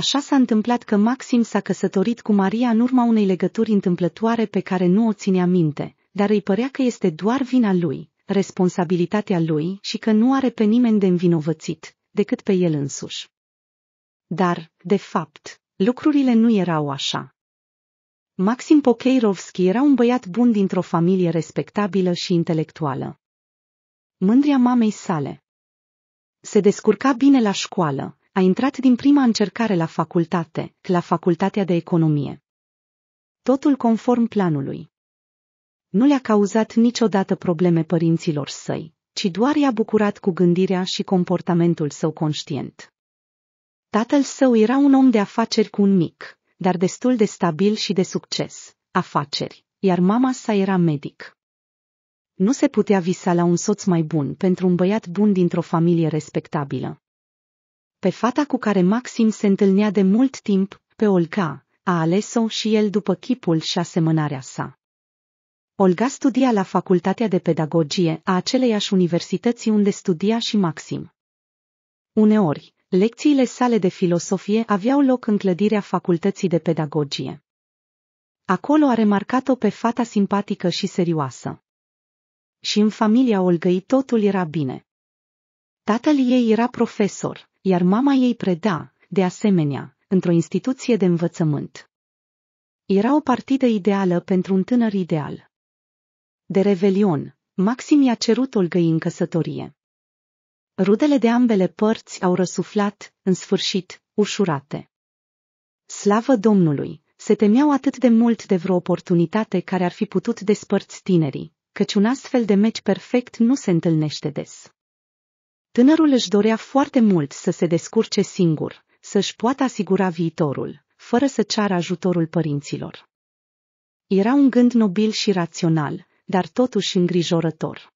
Așa s-a întâmplat că Maxim s-a căsătorit cu Maria în urma unei legături întâmplătoare pe care nu o ținea minte, dar îi părea că este doar vina lui, responsabilitatea lui și că nu are pe nimeni de învinovățit, decât pe el însuși. Dar, de fapt, lucrurile nu erau așa. Maxim Pokeirovski era un băiat bun dintr-o familie respectabilă și intelectuală. Mândria mamei sale. Se descurca bine la școală, a intrat din prima încercare la facultate, la facultatea de economie. Totul conform planului. Nu le-a cauzat niciodată probleme părinților săi, ci doar i-a bucurat cu gândirea și comportamentul său conștient. Tatăl său era un om de afaceri cu un mic, dar destul de stabil și de succes, afaceri, iar mama sa era medic. Nu se putea visa la un soț mai bun pentru un băiat bun dintr-o familie respectabilă pe fata cu care Maxim se întâlnea de mult timp, pe Olga, a ales-o și el după chipul și asemănarea sa. Olga studia la Facultatea de Pedagogie a aceleiași universități unde studia și Maxim. Uneori, lecțiile sale de filosofie aveau loc în clădirea Facultății de Pedagogie. Acolo a remarcat-o pe fata simpatică și serioasă. Și în familia Olgăi totul era bine. Tatăl ei era profesor, iar mama ei preda, de asemenea, într-o instituție de învățământ. Era o partidă ideală pentru un tânăr ideal. De revelion, Maxim i-a cerut Olgăi în căsătorie. Rudele de ambele părți au răsuflat, în sfârșit, ușurate. Slavă Domnului! Se temeau atât de mult de vreo oportunitate care ar fi putut despărți tinerii, căci un astfel de meci perfect nu se întâlnește des. Tânărul își dorea foarte mult să se descurce singur, să-și poată asigura viitorul, fără să ceară ajutorul părinților. Era un gând nobil și rațional, dar totuși îngrijorător.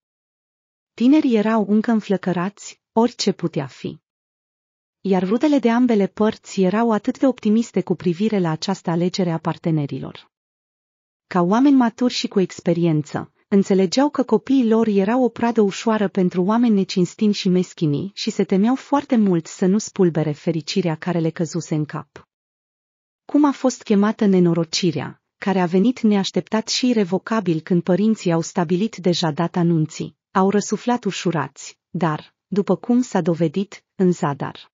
Tinerii erau încă înflăcărați, orice putea fi. Iar rudele de ambele părți erau atât de optimiste cu privire la această alegere a partenerilor. Ca oameni maturi și cu experiență, înțelegeau că copiii lor erau o pradă ușoară pentru oameni necinstini și meschini și se temeau foarte mult să nu spulbere fericirea care le căzuse în cap. Cum a fost chemată nenorocirea, care a venit neașteptat și irrevocabil când părinții au stabilit deja data anunții, au răsuflat ușurați, dar, după cum s-a dovedit, în zadar.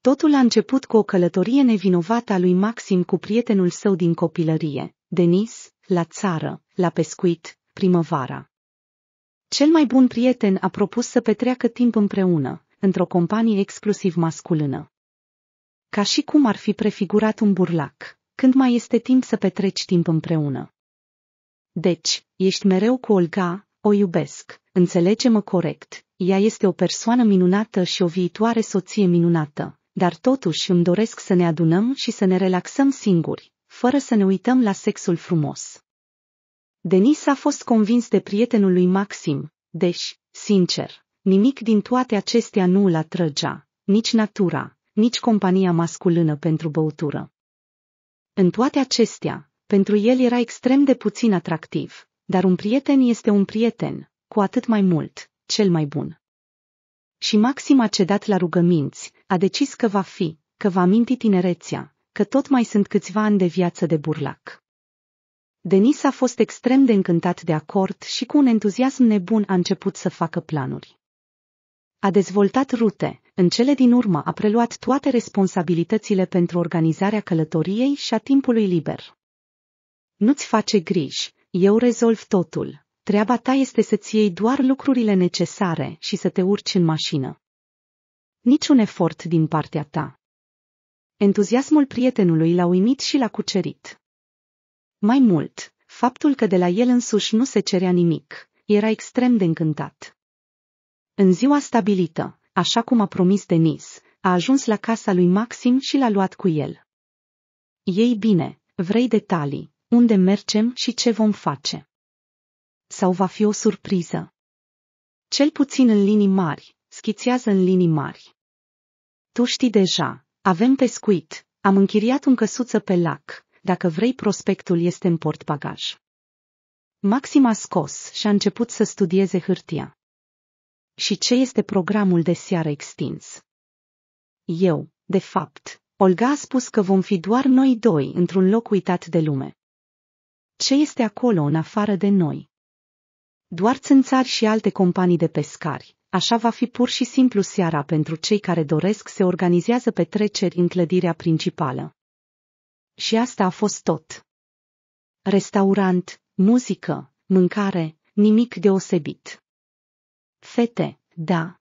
Totul a început cu o călătorie nevinovată a lui Maxim cu prietenul său din copilărie, Denis, la țară, la pescuit, primăvara. Cel mai bun prieten a propus să petreacă timp împreună, într-o companie exclusiv masculină. Ca și cum ar fi prefigurat un burlac, când mai este timp să petreci timp împreună. Deci, ești mereu cu Olga, o iubesc, înțelege-mă corect, ea este o persoană minunată și o viitoare soție minunată, dar totuși îmi doresc să ne adunăm și să ne relaxăm singuri, fără să ne uităm la sexul frumos. Denis a fost convins de prietenul lui Maxim, deși, sincer, nimic din toate acestea nu îl atrăgea, nici natura, nici compania masculină pentru băutură. În toate acestea, pentru el era extrem de puțin atractiv, dar un prieten este un prieten, cu atât mai mult, cel mai bun. Și Maxim a cedat la rugăminți, a decis că va fi, că va minti tinerețea, că tot mai sunt câțiva ani de viață de burlac. Denis a fost extrem de încântat de acord și cu un entuziasm nebun a început să facă planuri. A dezvoltat rute, în cele din urmă a preluat toate responsabilitățile pentru organizarea călătoriei și a timpului liber. Nu-ți face griji, eu rezolv totul. Treaba ta este să-ți iei doar lucrurile necesare și să te urci în mașină. Niciun efort din partea ta. Entuziasmul prietenului l-a uimit și l-a cucerit. Mai mult, faptul că de la el însuși nu se cerea nimic, era extrem de încântat. În ziua stabilită, așa cum a promis Denis, a ajuns la casa lui Maxim și l-a luat cu el. Ei bine, vrei detalii, unde mergem și ce vom face. Sau va fi o surpriză. Cel puțin în linii mari, schițează în linii mari. Tu știi deja, avem pescuit, am închiriat un căsuță pe lac, dacă vrei, prospectul este în portbagaj. Maxim a scos și a început să studieze hârtia. Și ce este programul de seară extins? Eu, de fapt, Olga a spus că vom fi doar noi doi într-un loc uitat de lume. Ce este acolo în afară de noi? Doar țânțari și alte companii de pescari, așa va fi pur și simplu seara pentru cei care doresc se organizează petreceri în clădirea principală. Și asta a fost tot. Restaurant, muzică, mâncare, nimic deosebit. Fete, da.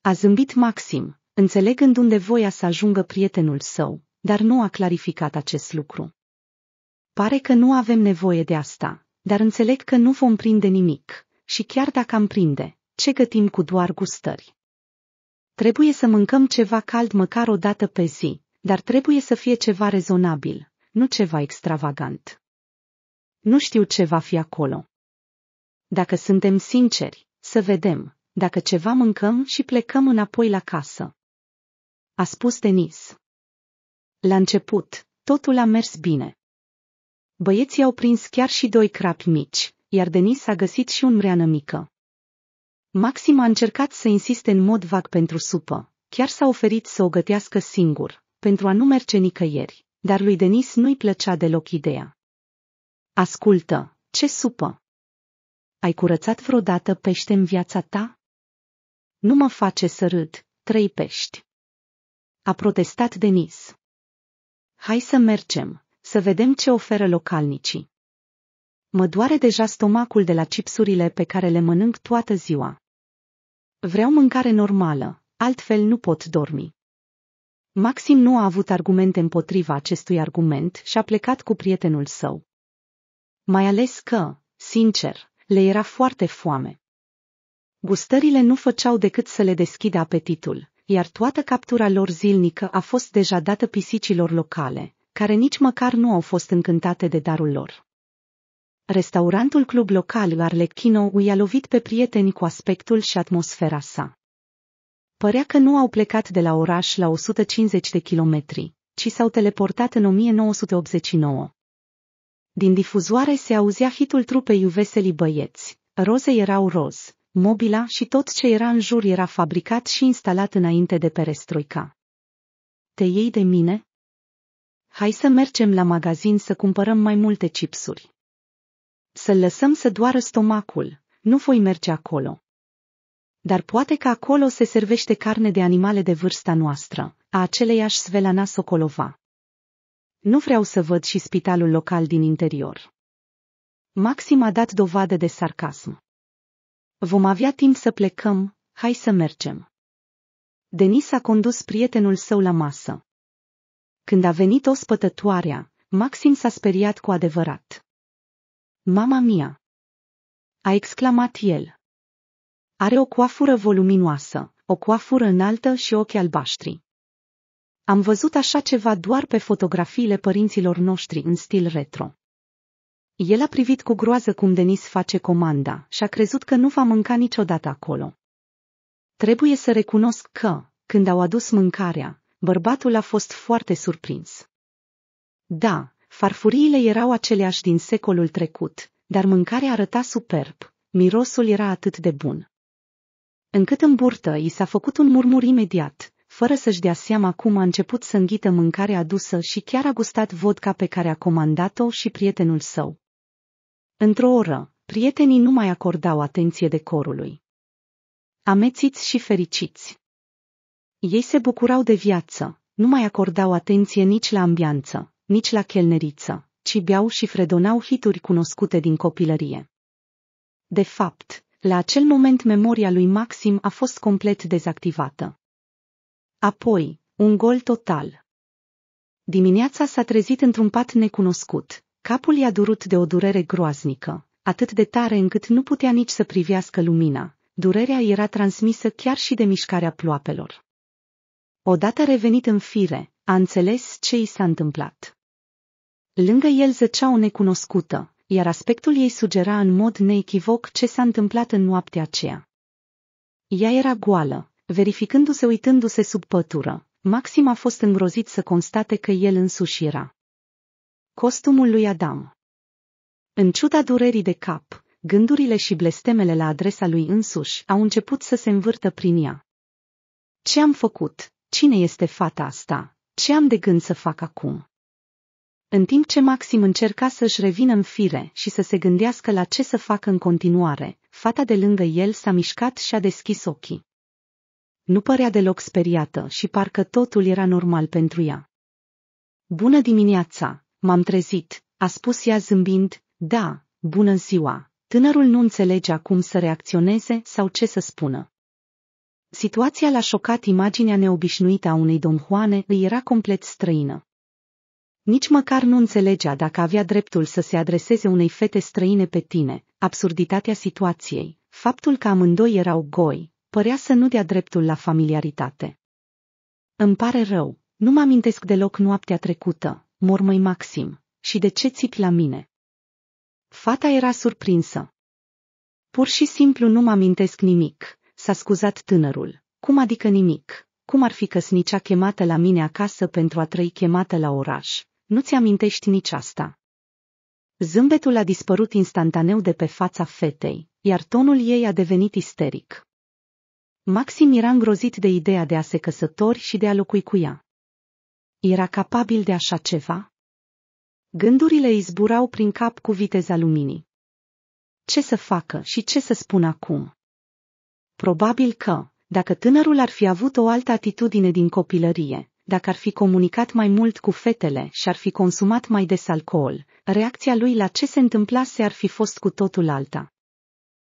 A zâmbit Maxim, înțelegând unde voia să ajungă prietenul său, dar nu a clarificat acest lucru. Pare că nu avem nevoie de asta, dar înțeleg că nu vom prinde nimic, și chiar dacă am prinde, ce gătim cu doar gustări? Trebuie să mâncăm ceva cald măcar o dată pe zi, dar trebuie să fie ceva rezonabil, nu ceva extravagant. Nu știu ce va fi acolo. Dacă suntem sinceri, să vedem, dacă ceva mâncăm și plecăm înapoi la casă. A spus Denis. La început, totul a mers bine. Băieții au prins chiar și doi crapi mici, iar Denis a găsit și un mreană mică. Maxim a încercat să insiste în mod vag pentru supă, chiar s-a oferit să o gătească singur, pentru a nu merge nicăieri, dar lui Denis nu-i plăcea deloc ideea. Ascultă, ce supă! Ai curățat vreodată pește în viața ta? Nu mă face să râd, trei pești. A protestat Denis. Hai să mergem, să vedem ce oferă localnicii. Mă doare deja stomacul de la chipsurile pe care le mănânc toată ziua. Vreau mâncare normală, altfel nu pot dormi. Maxim nu a avut argumente împotriva acestui argument și a plecat cu prietenul său. Mai ales că, sincer, le era foarte foame. Gustările nu făceau decât să le deschidă apetitul, iar toată captura lor zilnică a fost deja dată pisicilor locale, care nici măcar nu au fost încântate de darul lor. Restaurantul club local Arlecchino i a lovit pe prieteni cu aspectul și atmosfera sa. Părea că nu au plecat de la oraș la 150 de kilometri, ci s-au teleportat în 1989. Din difuzoare se auzea hitul trupei Veseli Băieți. Roze erau roz, mobila și tot ce era în jur era fabricat și instalat înainte de perestroica. Te iei de mine? Hai să mergem la magazin să cumpărăm mai multe chipsuri. Să-l lăsăm să doară stomacul, nu voi merge acolo. Dar poate că acolo se servește carne de animale de vârsta noastră, a aceleiași Svelana Sokolova. Nu vreau să văd și spitalul local din interior. Maxim a dat dovadă de sarcasm. Vom avea timp să plecăm, hai să mergem. Denis a condus prietenul său la masă. Când a venit ospătătoarea, Maxim s-a speriat cu adevărat. Mama mia! A exclamat el. Are o coafură voluminoasă, o coafură înaltă și ochi albaștri. Am văzut așa ceva doar pe fotografiile părinților noștri în stil retro. El a privit cu groază cum Denis face comanda și a crezut că nu va mânca niciodată acolo. Trebuie să recunosc că, când au adus mâncarea, bărbatul a fost foarte surprins. Da, farfuriile erau aceleași din secolul trecut, dar mâncarea arăta superb, mirosul era atât de bun încât în burtă i s-a făcut un murmur imediat, fără să-și dea seama cum a început să înghită mâncarea adusă și chiar a gustat vodka pe care a comandat-o și prietenul său. Într-o oră, prietenii nu mai acordau atenție decorului. Amețiți și fericiți. Ei se bucurau de viață, nu mai acordau atenție nici la ambianță, nici la chelneriță, ci beau și fredonau hituri cunoscute din copilărie. De fapt, la acel moment memoria lui Maxim a fost complet dezactivată. Apoi, un gol total. Dimineața s-a trezit într-un pat necunoscut. Capul i-a durut de o durere groaznică, atât de tare încât nu putea nici să privească lumina. Durerea era transmisă chiar și de mișcarea ploapelor. Odată revenit în fire, a înțeles ce i s-a întâmplat. Lângă el zăcea o necunoscută, iar aspectul ei sugera în mod neechivoc ce s-a întâmplat în noaptea aceea. Ea era goală, verificându-se uitându-se sub pătură. Maxim a fost îngrozit să constate că el însuși era. Costumul lui Adam În ciuda durerii de cap, gândurile și blestemele la adresa lui însuși au început să se învârtă prin ea. Ce am făcut? Cine este fata asta? Ce am de gând să fac acum? în timp ce Maxim încerca să-și revină în fire și să se gândească la ce să facă în continuare, fata de lângă el s-a mișcat și a deschis ochii. Nu părea deloc speriată și parcă totul era normal pentru ea. Bună dimineața, m-am trezit, a spus ea zâmbind, da, bună ziua. Tânărul nu înțelege acum să reacționeze sau ce să spună. Situația l-a șocat imaginea neobișnuită a unei domhoane îi era complet străină. Nici măcar nu înțelegea dacă avea dreptul să se adreseze unei fete străine pe tine, absurditatea situației, faptul că amândoi erau goi, părea să nu dea dreptul la familiaritate. Îmi pare rău, nu mă amintesc deloc noaptea trecută, mormăi Maxim, și de ce țipi la mine? Fata era surprinsă. Pur și simplu nu mă amintesc nimic, s-a scuzat tânărul. Cum adică nimic? Cum ar fi căsnicea chemată la mine acasă pentru a trăi chemată la oraș? nu-ți amintești nici asta. Zâmbetul a dispărut instantaneu de pe fața fetei, iar tonul ei a devenit isteric. Maxim era îngrozit de ideea de a se căsători și de a locui cu ea. Era capabil de așa ceva? Gândurile îi zburau prin cap cu viteza luminii. Ce să facă și ce să spun acum? Probabil că, dacă tânărul ar fi avut o altă atitudine din copilărie, dacă ar fi comunicat mai mult cu fetele și ar fi consumat mai des alcool, reacția lui la ce se întâmplase ar fi fost cu totul alta.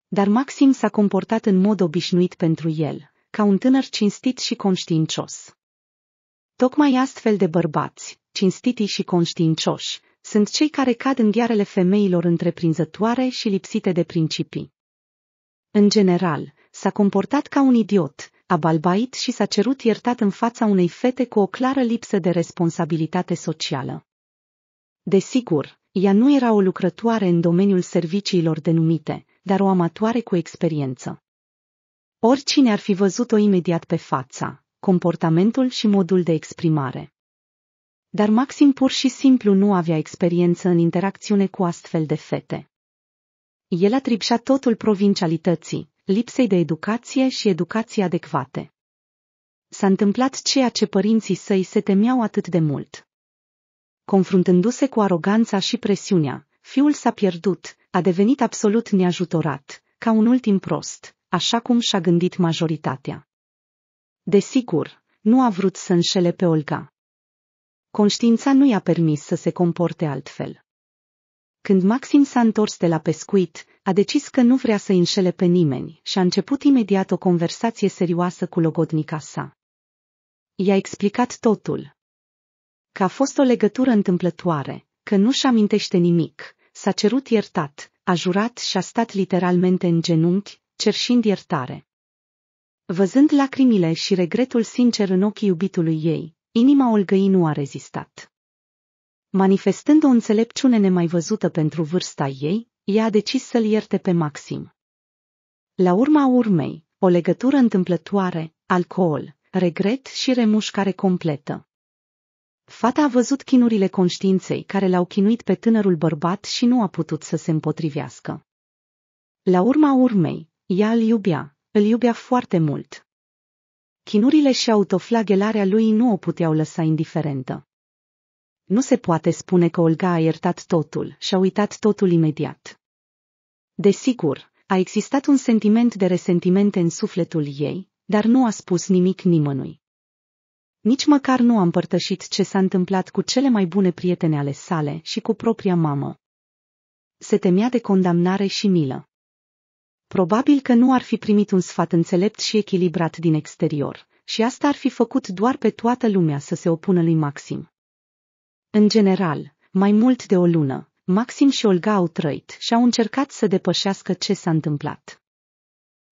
Dar Maxim s-a comportat în mod obișnuit pentru el, ca un tânăr cinstit și conștiincios. Tocmai astfel de bărbați, cinstiti și conștiincioși, sunt cei care cad în ghearele femeilor întreprinzătoare și lipsite de principii. În general, s-a comportat ca un idiot, a balbait și s-a cerut iertat în fața unei fete cu o clară lipsă de responsabilitate socială. Desigur, ea nu era o lucrătoare în domeniul serviciilor denumite, dar o amatoare cu experiență. Oricine ar fi văzut-o imediat pe fața, comportamentul și modul de exprimare. Dar Maxim pur și simplu nu avea experiență în interacțiune cu astfel de fete. El atribuia totul provincialității, lipsei de educație și educație adecvate. S-a întâmplat ceea ce părinții săi se temeau atât de mult. Confruntându-se cu aroganța și presiunea, fiul s-a pierdut, a devenit absolut neajutorat, ca un ultim prost, așa cum și-a gândit majoritatea. Desigur, nu a vrut să înșele pe Olga. Conștiința nu i-a permis să se comporte altfel. Când Maxim s-a întors de la pescuit, a decis că nu vrea să înșele pe nimeni și a început imediat o conversație serioasă cu logodnica sa. I-a explicat totul. Că a fost o legătură întâmplătoare, că nu-și amintește nimic, s-a cerut iertat, a jurat și a stat literalmente în genunchi, cerșind iertare. Văzând lacrimile și regretul sincer în ochii iubitului ei, inima Olgăi nu a rezistat. Manifestând o înțelepciune nemaivăzută pentru vârsta ei, ea a decis să-l ierte pe Maxim. La urma urmei, o legătură întâmplătoare, alcool, regret și remușcare completă. Fata a văzut chinurile conștiinței care l-au chinuit pe tânărul bărbat și nu a putut să se împotrivească. La urma urmei, ea îl iubea, îl iubea foarte mult. Chinurile și autoflagelarea lui nu o puteau lăsa indiferentă. Nu se poate spune că Olga a iertat totul și a uitat totul imediat. Desigur, a existat un sentiment de resentiment în sufletul ei, dar nu a spus nimic nimănui. Nici măcar nu a împărtășit ce s-a întâmplat cu cele mai bune prietene ale sale și cu propria mamă. Se temea de condamnare și milă. Probabil că nu ar fi primit un sfat înțelept și echilibrat din exterior, și asta ar fi făcut doar pe toată lumea să se opună lui Maxim. În general, mai mult de o lună, Maxim și Olga au trăit și au încercat să depășească ce s-a întâmplat.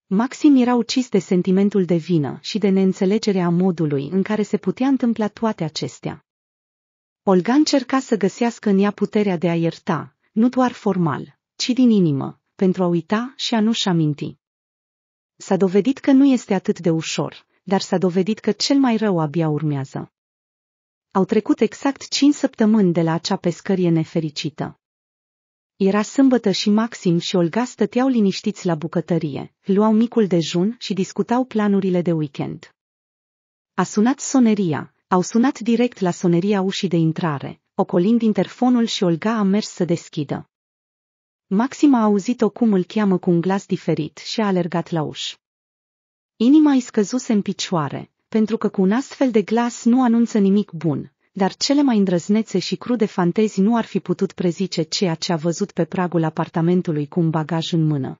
Maxim era ucis de sentimentul de vină și de neînțelegerea modului în care se putea întâmpla toate acestea. Olga încerca să găsească în ea puterea de a ierta, nu doar formal, ci din inimă, pentru a uita și a nu-și aminti. S-a dovedit că nu este atât de ușor, dar s-a dovedit că cel mai rău abia urmează. Au trecut exact cinci săptămâni de la acea pescărie nefericită. Era sâmbătă și Maxim și Olga stăteau liniștiți la bucătărie, luau micul dejun și discutau planurile de weekend. A sunat soneria, au sunat direct la soneria ușii de intrare, ocolind interfonul și Olga a mers să deschidă. Maxim a auzit-o cum îl cheamă cu un glas diferit și a alergat la uș. Inima îi scăzuse în picioare, pentru că cu un astfel de glas nu anunță nimic bun, dar cele mai îndrăznețe și crude fantezi nu ar fi putut prezice ceea ce a văzut pe pragul apartamentului cu un bagaj în mână.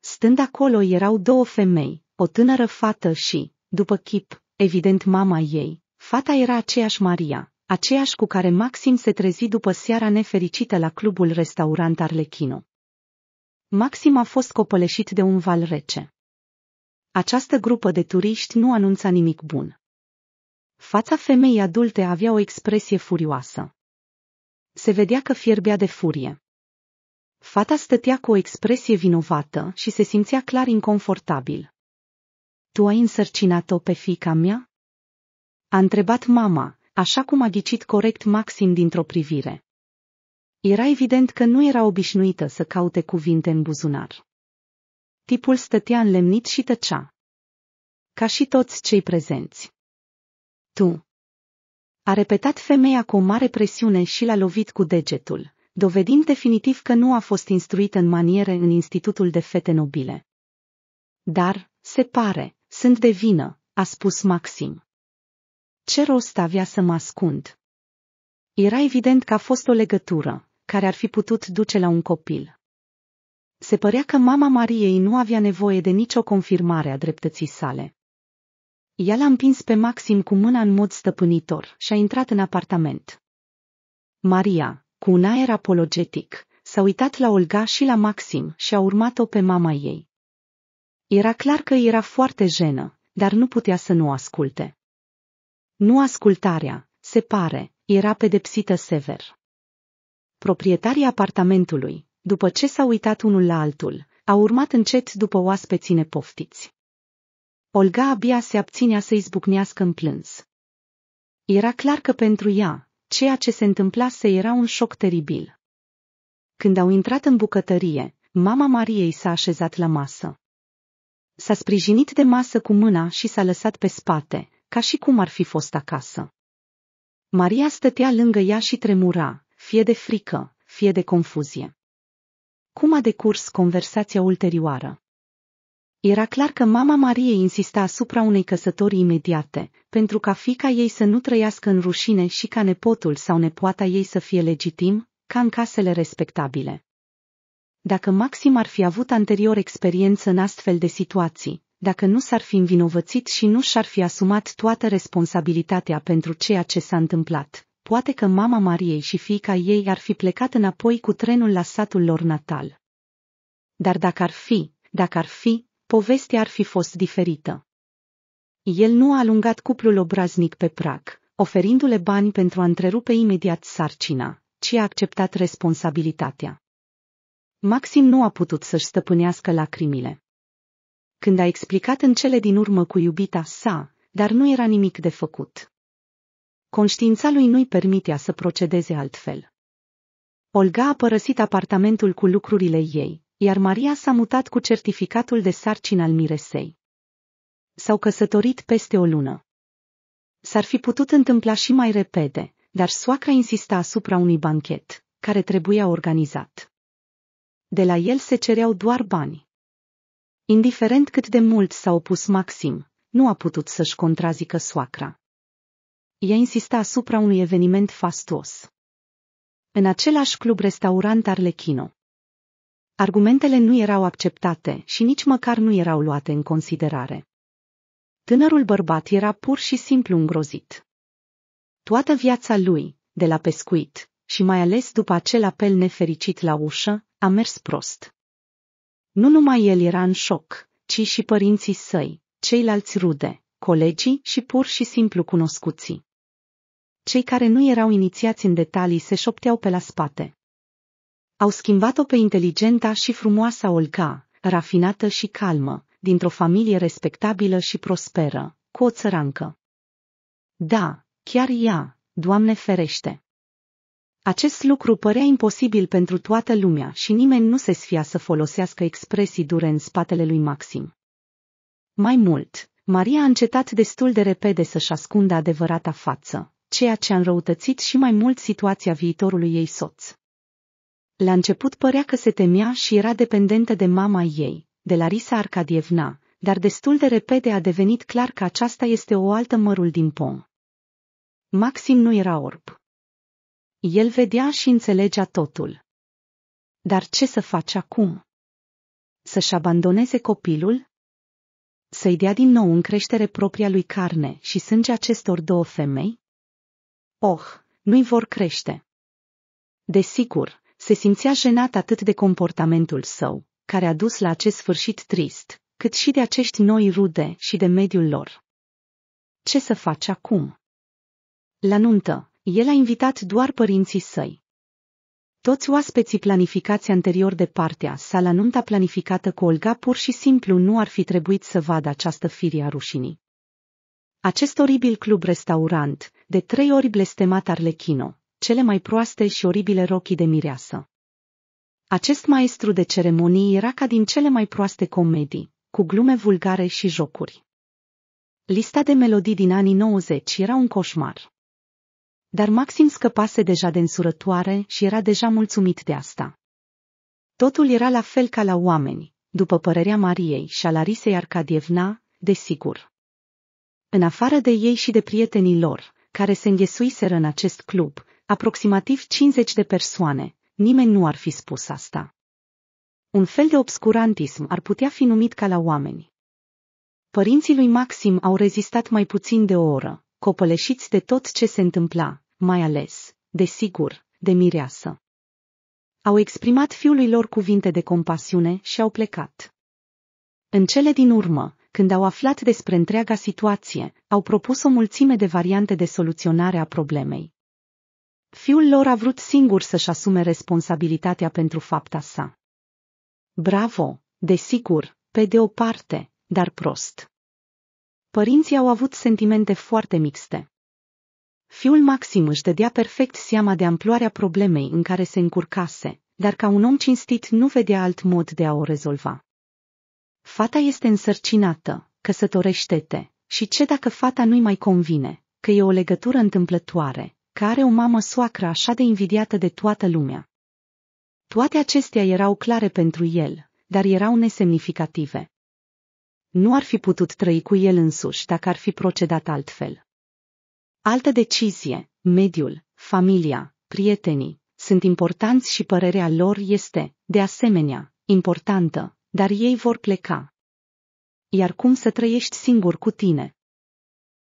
Stând acolo erau două femei, o tânără fată și, după chip, evident mama ei. Fata era aceeași Maria, aceeași cu care Maxim se trezi după seara nefericită la clubul restaurant Arlechino. Maxim a fost copăleșit de un val rece această grupă de turiști nu anunța nimic bun. Fața femeii adulte avea o expresie furioasă. Se vedea că fierbea de furie. Fata stătea cu o expresie vinovată și se simțea clar inconfortabil. Tu ai însărcinat-o pe fica mea? A întrebat mama, așa cum a ghicit corect Maxim dintr-o privire. Era evident că nu era obișnuită să caute cuvinte în buzunar. Tipul stătea înlemnit și tăcea. Ca și toți cei prezenți. Tu. A repetat femeia cu o mare presiune și l-a lovit cu degetul, dovedind definitiv că nu a fost instruită în maniere în Institutul de Fete Nobile. Dar, se pare, sunt de vină, a spus Maxim. Ce rost avea să mă ascund? Era evident că a fost o legătură, care ar fi putut duce la un copil. Se părea că mama Mariei nu avea nevoie de nicio confirmare a dreptății sale. Ea l-a împins pe Maxim cu mâna în mod stăpânitor și a intrat în apartament. Maria, cu un aer apologetic, s-a uitat la Olga și la Maxim și a urmat-o pe mama ei. Era clar că era foarte jenă, dar nu putea să nu asculte. Nu ascultarea, se pare, era pedepsită sever. Proprietarii apartamentului, după ce s-au uitat unul la altul, au urmat încet după oaspeții nepoftiți. Olga abia se abținea să izbucnească în plâns. Era clar că pentru ea, ceea ce se întâmplase era un șoc teribil. Când au intrat în bucătărie, mama Mariei s-a așezat la masă. S-a sprijinit de masă cu mâna și s-a lăsat pe spate, ca și cum ar fi fost acasă. Maria stătea lângă ea și tremura, fie de frică, fie de confuzie. Cum a decurs conversația ulterioară? Era clar că mama Mariei insista asupra unei căsătorii imediate, pentru ca fica ei să nu trăiască în rușine și ca nepotul sau nepoata ei să fie legitim, ca în casele respectabile. Dacă Maxim ar fi avut anterior experiență în astfel de situații, dacă nu s-ar fi învinovățit și nu și-ar fi asumat toată responsabilitatea pentru ceea ce s-a întâmplat, poate că mama Mariei și fiica ei ar fi plecat înapoi cu trenul la satul lor natal. Dar dacă ar fi, dacă ar fi, povestea ar fi fost diferită. El nu a alungat cuplul obraznic pe prag, oferindu-le bani pentru a întrerupe imediat sarcina, ci a acceptat responsabilitatea. Maxim nu a putut să-și stăpânească lacrimile. Când a explicat în cele din urmă cu iubita sa, dar nu era nimic de făcut. Conștiința lui nu-i permitea să procedeze altfel. Olga a părăsit apartamentul cu lucrurile ei, iar Maria s-a mutat cu certificatul de sarcină al miresei. S-au căsătorit peste o lună. S-ar fi putut întâmpla și mai repede, dar soacra insista asupra unui banchet, care trebuia organizat. De la el se cereau doar bani. Indiferent cât de mult s-a opus Maxim, nu a putut să-și contrazică soacra ea insista asupra unui eveniment fastuos. În același club-restaurant Arlechino. Argumentele nu erau acceptate și nici măcar nu erau luate în considerare. Tânărul bărbat era pur și simplu îngrozit. Toată viața lui, de la pescuit, și mai ales după acel apel nefericit la ușă, a mers prost. Nu numai el era în șoc, ci și părinții săi, ceilalți rude, colegii și pur și simplu cunoscuții cei care nu erau inițiați în detalii se șopteau pe la spate. Au schimbat-o pe inteligenta și frumoasa Olga, rafinată și calmă, dintr-o familie respectabilă și prosperă, cu o țărancă. Da, chiar ea, Doamne ferește! Acest lucru părea imposibil pentru toată lumea și nimeni nu se sfia să folosească expresii dure în spatele lui Maxim. Mai mult, Maria a încetat destul de repede să-și ascundă adevărata față, ceea ce a înrăutățit și mai mult situația viitorului ei soț. La început părea că se temea și era dependentă de mama ei, de Larisa Arcadievna, dar destul de repede a devenit clar că aceasta este o altă mărul din pom. Maxim nu era orb. El vedea și înțelegea totul. Dar ce să faci acum? Să-și abandoneze copilul? Să-i dea din nou în creștere propria lui carne și sânge acestor două femei? Oh, nu-i vor crește. Desigur, se simțea jenat atât de comportamentul său, care a dus la acest sfârșit trist, cât și de acești noi rude și de mediul lor. Ce să faci acum? La nuntă, el a invitat doar părinții săi. Toți oaspeții planificați anterior de partea sa la nunta planificată cu Olga pur și simplu nu ar fi trebuit să vadă această firie a rușinii. Acest oribil club-restaurant, de trei ori blestemat Arlechino, cele mai proaste și oribile rochii de mireasă. Acest maestru de ceremonii era ca din cele mai proaste comedii, cu glume vulgare și jocuri. Lista de melodii din anii 90 era un coșmar. Dar Maxim scăpase deja de însurătoare și era deja mulțumit de asta. Totul era la fel ca la oameni, după părerea Mariei și a Larisei Arcadievna, desigur. În afară de ei și de prietenii lor, care se înghesuiseră în acest club, aproximativ 50 de persoane, nimeni nu ar fi spus asta. Un fel de obscurantism ar putea fi numit ca la oameni. Părinții lui Maxim au rezistat mai puțin de o oră, copăleșiți de tot ce se întâmpla, mai ales, desigur, de mireasă. Au exprimat fiului lor cuvinte de compasiune și au plecat. În cele din urmă, când au aflat despre întreaga situație, au propus o mulțime de variante de soluționare a problemei. Fiul lor a vrut singur să-și asume responsabilitatea pentru fapta sa. Bravo, desigur, pe de o parte, dar prost. Părinții au avut sentimente foarte mixte. Fiul Maxim își dădea perfect seama de amploarea problemei în care se încurcase, dar ca un om cinstit nu vedea alt mod de a o rezolva. Fata este însărcinată, căsătorește-te. Și ce dacă fata nu-i mai convine, că e o legătură întâmplătoare, că are o mamă soacră așa de invidiată de toată lumea? Toate acestea erau clare pentru el, dar erau nesemnificative. Nu ar fi putut trăi cu el însuși dacă ar fi procedat altfel. Altă decizie, mediul, familia, prietenii, sunt importanți și părerea lor este, de asemenea, importantă, dar ei vor pleca. Iar cum să trăiești singur cu tine?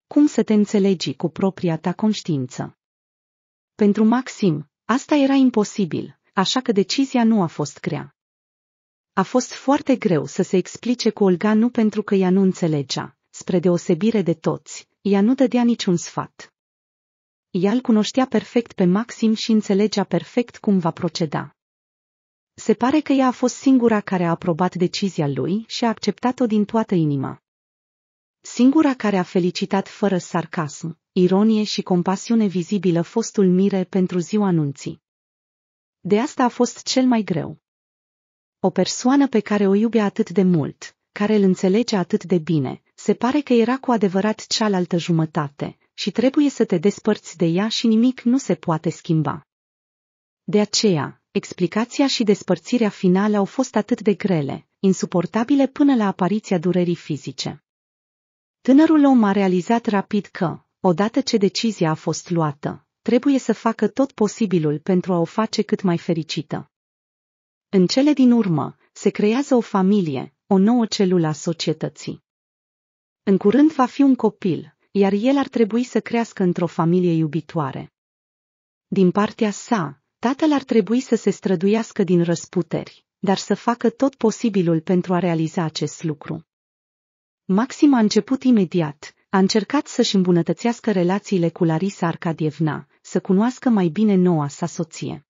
Cum să te înțelegi cu propria ta conștiință? Pentru Maxim, asta era imposibil, așa că decizia nu a fost grea. A fost foarte greu să se explice cu Olga nu pentru că ea nu înțelegea, spre deosebire de toți, ea nu dădea niciun sfat. Ea îl cunoștea perfect pe Maxim și înțelegea perfect cum va proceda. Se pare că ea a fost singura care a aprobat decizia lui și a acceptat-o din toată inima. Singura care a felicitat fără sarcasm, ironie și compasiune vizibilă fostul mire pentru ziua anunții. De asta a fost cel mai greu. O persoană pe care o iubea atât de mult, care îl înțelege atât de bine, se pare că era cu adevărat cealaltă jumătate și trebuie să te despărți de ea și nimic nu se poate schimba. De aceea, explicația și despărțirea finale au fost atât de grele, insuportabile până la apariția durerii fizice. Tânărul om a realizat rapid că, odată ce decizia a fost luată, trebuie să facă tot posibilul pentru a o face cât mai fericită. În cele din urmă, se creează o familie, o nouă celulă a societății. În curând va fi un copil, iar el ar trebui să crească într-o familie iubitoare. Din partea sa, Tatăl ar trebui să se străduiască din răsputeri, dar să facă tot posibilul pentru a realiza acest lucru. Maxim a început imediat, a încercat să-și îmbunătățească relațiile cu Larisa Arcadievna, să cunoască mai bine noua sa soție.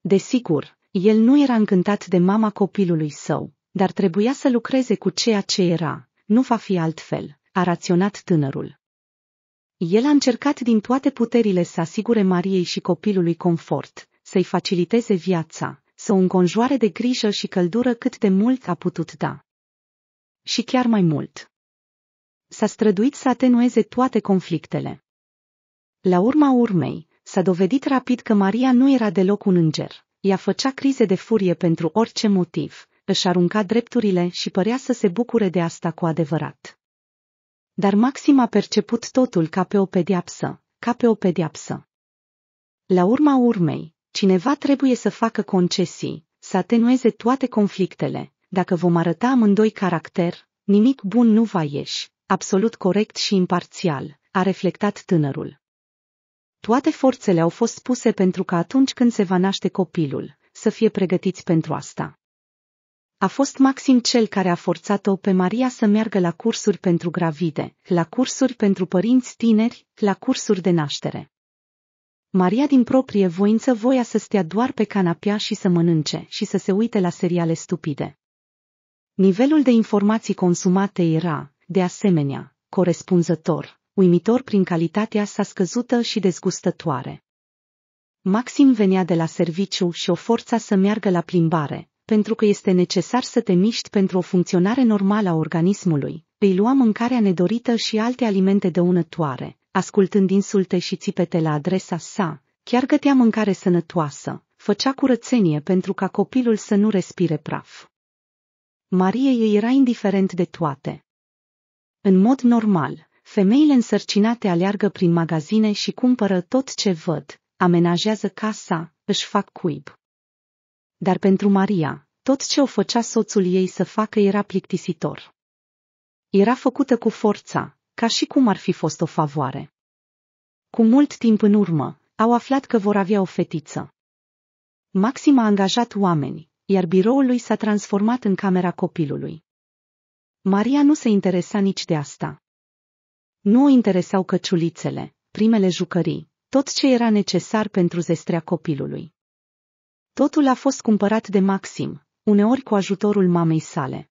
Desigur, el nu era încântat de mama copilului său, dar trebuia să lucreze cu ceea ce era, nu va fi altfel, a raționat tânărul. El a încercat din toate puterile să asigure Mariei și copilului confort, să-i faciliteze viața, să o înconjoare de grijă și căldură cât de mult a putut da. Și chiar mai mult. S-a străduit să atenueze toate conflictele. La urma urmei, s-a dovedit rapid că Maria nu era deloc un înger. Ea făcea crize de furie pentru orice motiv, își arunca drepturile și părea să se bucure de asta cu adevărat. Dar Maxim a perceput totul ca pe o pediapsă, ca pe o pediapsă. La urma urmei, cineva trebuie să facă concesii, să atenueze toate conflictele. Dacă vom arăta amândoi caracter, nimic bun nu va ieși, absolut corect și imparțial, a reflectat tânărul. Toate forțele au fost puse pentru că atunci când se va naște copilul, să fie pregătiți pentru asta. A fost Maxim cel care a forțat-o pe Maria să meargă la cursuri pentru gravide, la cursuri pentru părinți tineri, la cursuri de naștere. Maria din proprie voință voia să stea doar pe canapea și să mănânce și să se uite la seriale stupide. Nivelul de informații consumate era, de asemenea, corespunzător, uimitor prin calitatea sa scăzută și dezgustătoare. Maxim venea de la serviciu și o forța să meargă la plimbare, pentru că este necesar să te miști pentru o funcționare normală a organismului, îi lua mâncarea nedorită și alte alimente dăunătoare, ascultând insulte și țipete la adresa sa, chiar gătea mâncare sănătoasă, făcea curățenie pentru ca copilul să nu respire praf. Marie ei era indiferent de toate. În mod normal, femeile însărcinate aleargă prin magazine și cumpără tot ce văd, amenajează casa, își fac cuib. Dar pentru Maria, tot ce o făcea soțul ei să facă era plictisitor. Era făcută cu forța, ca și cum ar fi fost o favoare. Cu mult timp în urmă, au aflat că vor avea o fetiță. Maxim a angajat oameni, iar biroul lui s-a transformat în camera copilului. Maria nu se interesa nici de asta. Nu o interesau căciulițele, primele jucării, tot ce era necesar pentru zestrea copilului. Totul a fost cumpărat de Maxim, uneori cu ajutorul mamei sale.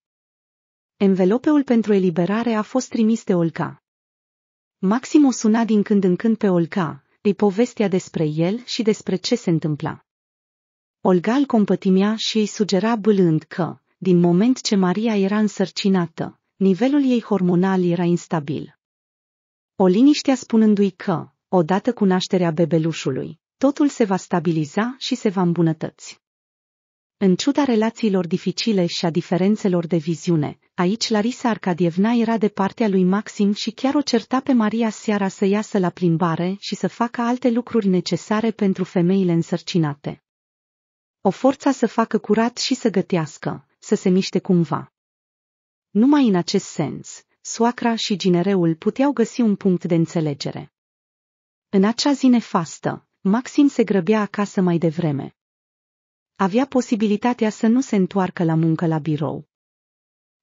Envelopeul pentru eliberare a fost trimis de Olca. Maxim o suna din când în când pe Olca, îi povestea despre el și despre ce se întâmpla. Olga îl compătimea și îi sugera bâlând că, din moment ce Maria era însărcinată, nivelul ei hormonal era instabil. O liniștea spunându-i că, odată cu nașterea bebelușului, totul se va stabiliza și se va îmbunătăți. În ciuda relațiilor dificile și a diferențelor de viziune, aici Larisa Arcadievna era de partea lui Maxim și chiar o certa pe Maria seara să iasă la plimbare și să facă alte lucruri necesare pentru femeile însărcinate. O forța să facă curat și să gătească, să se miște cumva. Numai în acest sens, soacra și ginereul puteau găsi un punct de înțelegere. În acea zi nefastă, Maxim se grăbea acasă mai devreme. Avea posibilitatea să nu se întoarcă la muncă la birou.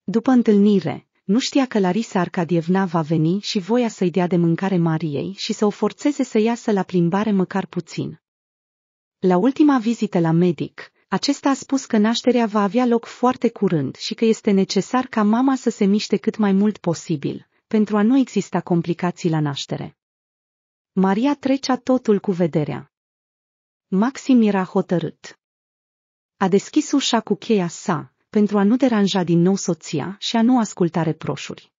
După întâlnire, nu știa că Larisa Arcadievna va veni și voia să-i dea de mâncare Mariei și să o forțeze să iasă la plimbare măcar puțin. La ultima vizită la medic, acesta a spus că nașterea va avea loc foarte curând și că este necesar ca mama să se miște cât mai mult posibil, pentru a nu exista complicații la naștere. Maria trecea totul cu vederea. Maxim era hotărât. A deschis ușa cu cheia sa, pentru a nu deranja din nou soția și a nu asculta reproșuri.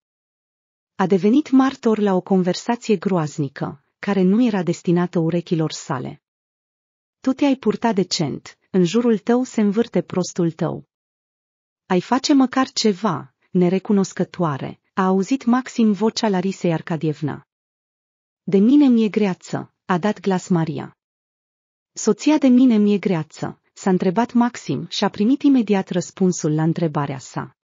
A devenit martor la o conversație groaznică, care nu era destinată urechilor sale. Tu te-ai purta decent, în jurul tău se învârte prostul tău. Ai face măcar ceva, nerecunoscătoare, a auzit Maxim vocea Larisei Arcadievna. De mine mi-e greață, a dat glas Maria. Soția de mine mi-e greață, s-a întrebat Maxim și a primit imediat răspunsul la întrebarea sa.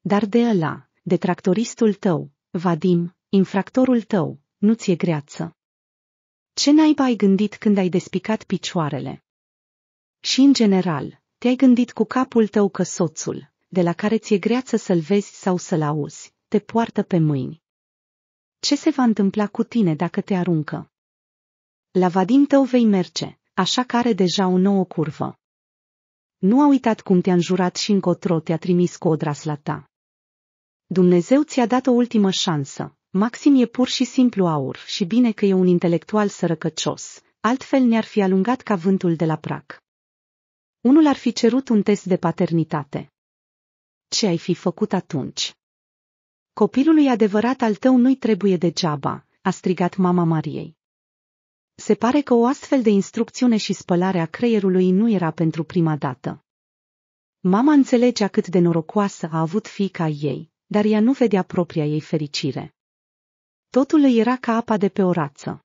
Dar de ăla, de tractoristul tău, Vadim, infractorul tău, nu ți-e greață. Ce naiba ai gândit când ai despicat picioarele? Și în general, te-ai gândit cu capul tău că soțul, de la care ți-e greață să-l vezi sau să-l auzi, te poartă pe mâini ce se va întâmpla cu tine dacă te aruncă? La vadim tău vei merge, așa că are deja o nouă curvă. Nu a uitat cum te-a înjurat și încotro te-a trimis cu odras la ta. Dumnezeu ți-a dat o ultimă șansă. Maxim e pur și simplu aur și bine că e un intelectual sărăcăcios, altfel ne-ar fi alungat ca vântul de la prac. Unul ar fi cerut un test de paternitate. Ce ai fi făcut atunci? Copilului adevărat al tău nu-i trebuie degeaba, a strigat mama Mariei. Se pare că o astfel de instrucțiune și spălare a creierului nu era pentru prima dată. Mama înțelegea cât de norocoasă a avut fiica ei, dar ea nu vedea propria ei fericire. Totul îi era ca apa de pe o rață.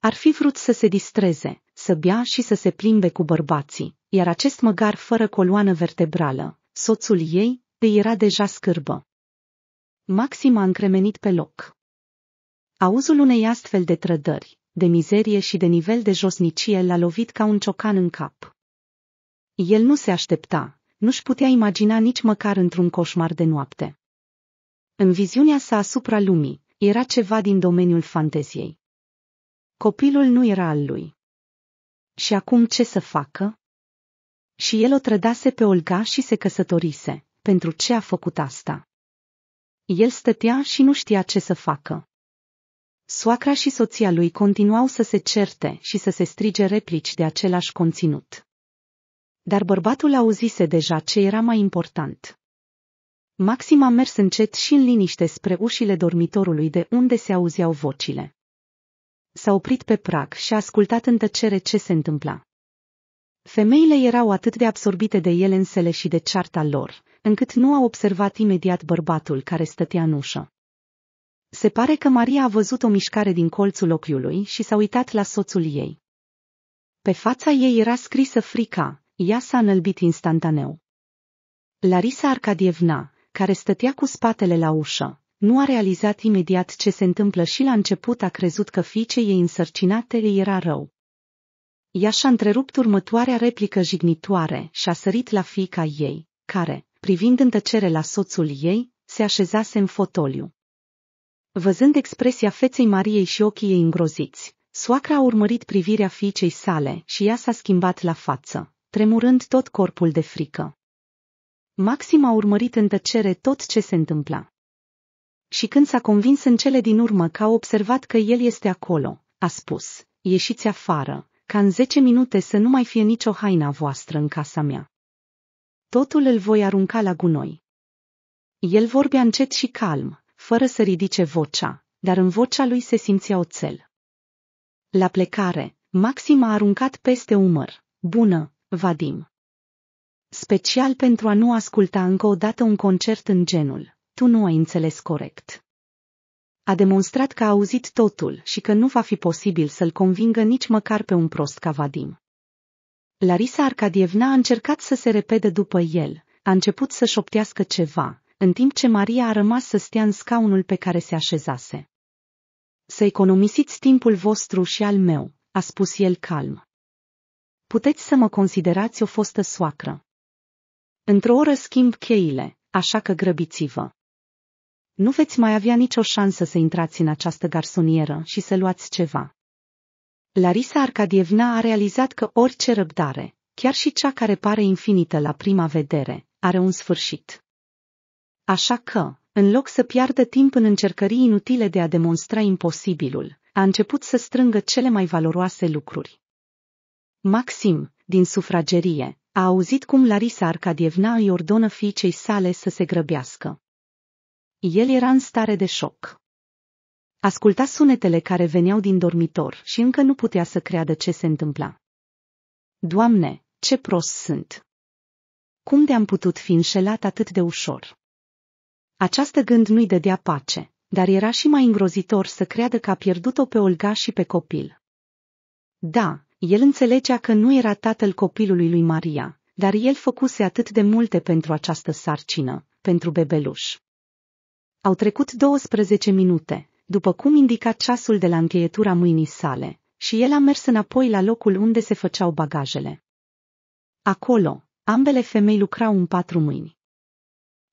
Ar fi vrut să se distreze, să bea și să se plimbe cu bărbații, iar acest măgar fără coloană vertebrală, soțul ei, îi era deja scârbă. Maxim a încremenit pe loc. Auzul unei astfel de trădări, de mizerie și de nivel de josnicie l-a lovit ca un ciocan în cap. El nu se aștepta, nu-și putea imagina nici măcar într-un coșmar de noapte. În viziunea sa asupra lumii, era ceva din domeniul fanteziei. Copilul nu era al lui. Și acum ce să facă? Și el o trădase pe Olga și se căsătorise. Pentru ce a făcut asta? El stătea și nu știa ce să facă. Soacra și soția lui continuau să se certe și să se strige replici de același conținut. Dar bărbatul auzise deja ce era mai important. Maxim a mers încet și în liniște spre ușile dormitorului de unde se auzeau vocile. S-a oprit pe prag și a ascultat în tăcere ce se întâmpla. Femeile erau atât de absorbite de ele însele și de cearta lor, încât nu au observat imediat bărbatul care stătea în ușă. Se pare că Maria a văzut o mișcare din colțul ochiului și s-a uitat la soțul ei. Pe fața ei era scrisă frica, ea s-a înălbit instantaneu. Larisa Arcadievna, care stătea cu spatele la ușă, nu a realizat imediat ce se întâmplă și la început a crezut că fiicei ei însărcinate era rău. Ea și-a întrerupt următoarea replică jignitoare și a sărit la fiica ei, care, privind în tăcere la soțul ei, se așezase în fotoliu. Văzând expresia feței Mariei și ochii ei îngroziți, soacra a urmărit privirea fiicei sale și ea s-a schimbat la față, tremurând tot corpul de frică. Maxim a urmărit în tăcere tot ce se întâmpla. Și când s-a convins în cele din urmă că a observat că el este acolo, a spus, ieșiți afară, ca în zece minute să nu mai fie nicio haina voastră în casa mea. Totul îl voi arunca la gunoi. El vorbea încet și calm, fără să ridice vocea, dar în vocea lui se simțea oțel. La plecare, Maxim a aruncat peste umăr. Bună, Vadim! Special pentru a nu asculta încă o dată un concert în genul. Tu nu ai înțeles corect. A demonstrat că a auzit totul și că nu va fi posibil să-l convingă nici măcar pe un prost ca Vadim. Larisa Arcadievna a încercat să se repede după el, a început să șoptească ceva, în timp ce Maria a rămas să stea în scaunul pe care se așezase. Să economisiți timpul vostru și al meu, a spus el calm. Puteți să mă considerați o fostă soacră. Într-o oră schimb cheile, așa că grăbiți-vă. Nu veți mai avea nicio șansă să intrați în această garsonieră și să luați ceva. Larisa Arcadievna a realizat că orice răbdare, chiar și cea care pare infinită la prima vedere, are un sfârșit. Așa că, în loc să piardă timp în încercării inutile de a demonstra imposibilul, a început să strângă cele mai valoroase lucruri. Maxim, din sufragerie, a auzit cum Larisa Arcadievna îi ordonă fiicei sale să se grăbească. El era în stare de șoc. Asculta sunetele care veneau din dormitor și încă nu putea să creadă ce se întâmpla. Doamne, ce prost sunt! Cum de-am putut fi înșelat atât de ușor? Această gând nu-i dădea pace, dar era și mai îngrozitor să creadă că a pierdut-o pe Olga și pe copil. Da, el înțelegea că nu era tatăl copilului lui Maria, dar el făcuse atât de multe pentru această sarcină, pentru bebeluș. Au trecut 12 minute, după cum indica ceasul de la încheietura mâinii sale, și el a mers înapoi la locul unde se făceau bagajele. Acolo, ambele femei lucrau în patru mâini.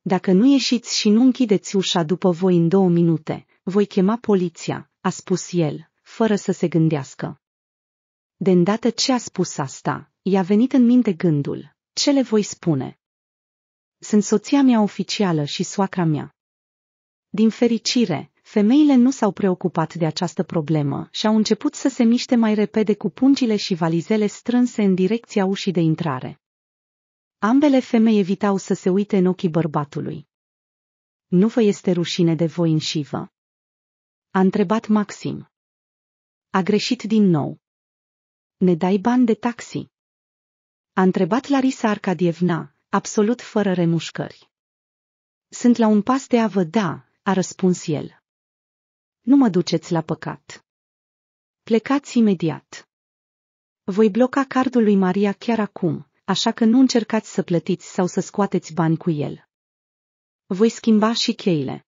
Dacă nu ieșiți și nu închideți ușa după voi în două minute, voi chema poliția, a spus el, fără să se gândească. De îndată ce a spus asta, i-a venit în minte gândul, ce le voi spune? Sunt soția mea oficială și soacra mea. Din fericire, femeile nu s-au preocupat de această problemă și au început să se miște mai repede cu pungile și valizele strânse în direcția ușii de intrare. Ambele femei evitau să se uite în ochii bărbatului. Nu vă este rușine de voi înșivă? A întrebat Maxim. A greșit din nou. Ne dai bani de taxi? A întrebat Larisa Arcadievna, absolut fără remușcări. Sunt la un pas de a vă da, a răspuns el. Nu mă duceți la păcat. Plecați imediat. Voi bloca cardul lui Maria chiar acum, așa că nu încercați să plătiți sau să scoateți bani cu el. Voi schimba și cheile.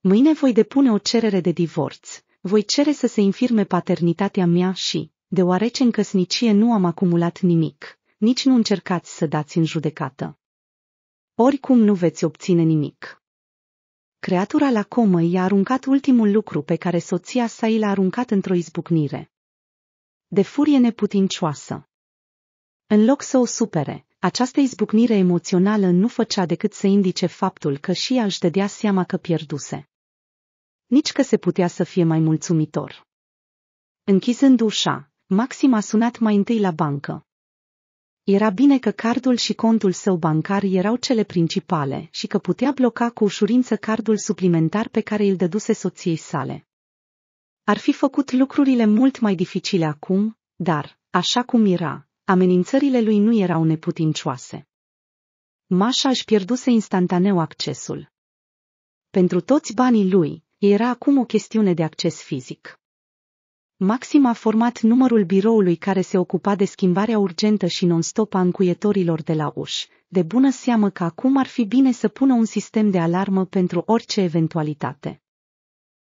Mâine voi depune o cerere de divorț, voi cere să se infirme paternitatea mea și, deoarece în căsnicie nu am acumulat nimic, nici nu încercați să dați în judecată. Oricum nu veți obține nimic. Creatura la comă i-a aruncat ultimul lucru pe care soția sa i l-a aruncat într-o izbucnire. De furie neputincioasă. În loc să o supere, această izbucnire emoțională nu făcea decât să indice faptul că și ea își dădea seama că pierduse. Nici că se putea să fie mai mulțumitor. Închizând ușa, Maxim a sunat mai întâi la bancă. Era bine că cardul și contul său bancar erau cele principale și că putea bloca cu ușurință cardul suplimentar pe care îl dăduse soției sale. Ar fi făcut lucrurile mult mai dificile acum, dar, așa cum era, amenințările lui nu erau neputincioase. Mașa își pierduse instantaneu accesul. Pentru toți banii lui, era acum o chestiune de acces fizic. Maxim a format numărul biroului care se ocupa de schimbarea urgentă și non-stop a încuietorilor de la uși, de bună seamă că acum ar fi bine să pună un sistem de alarmă pentru orice eventualitate.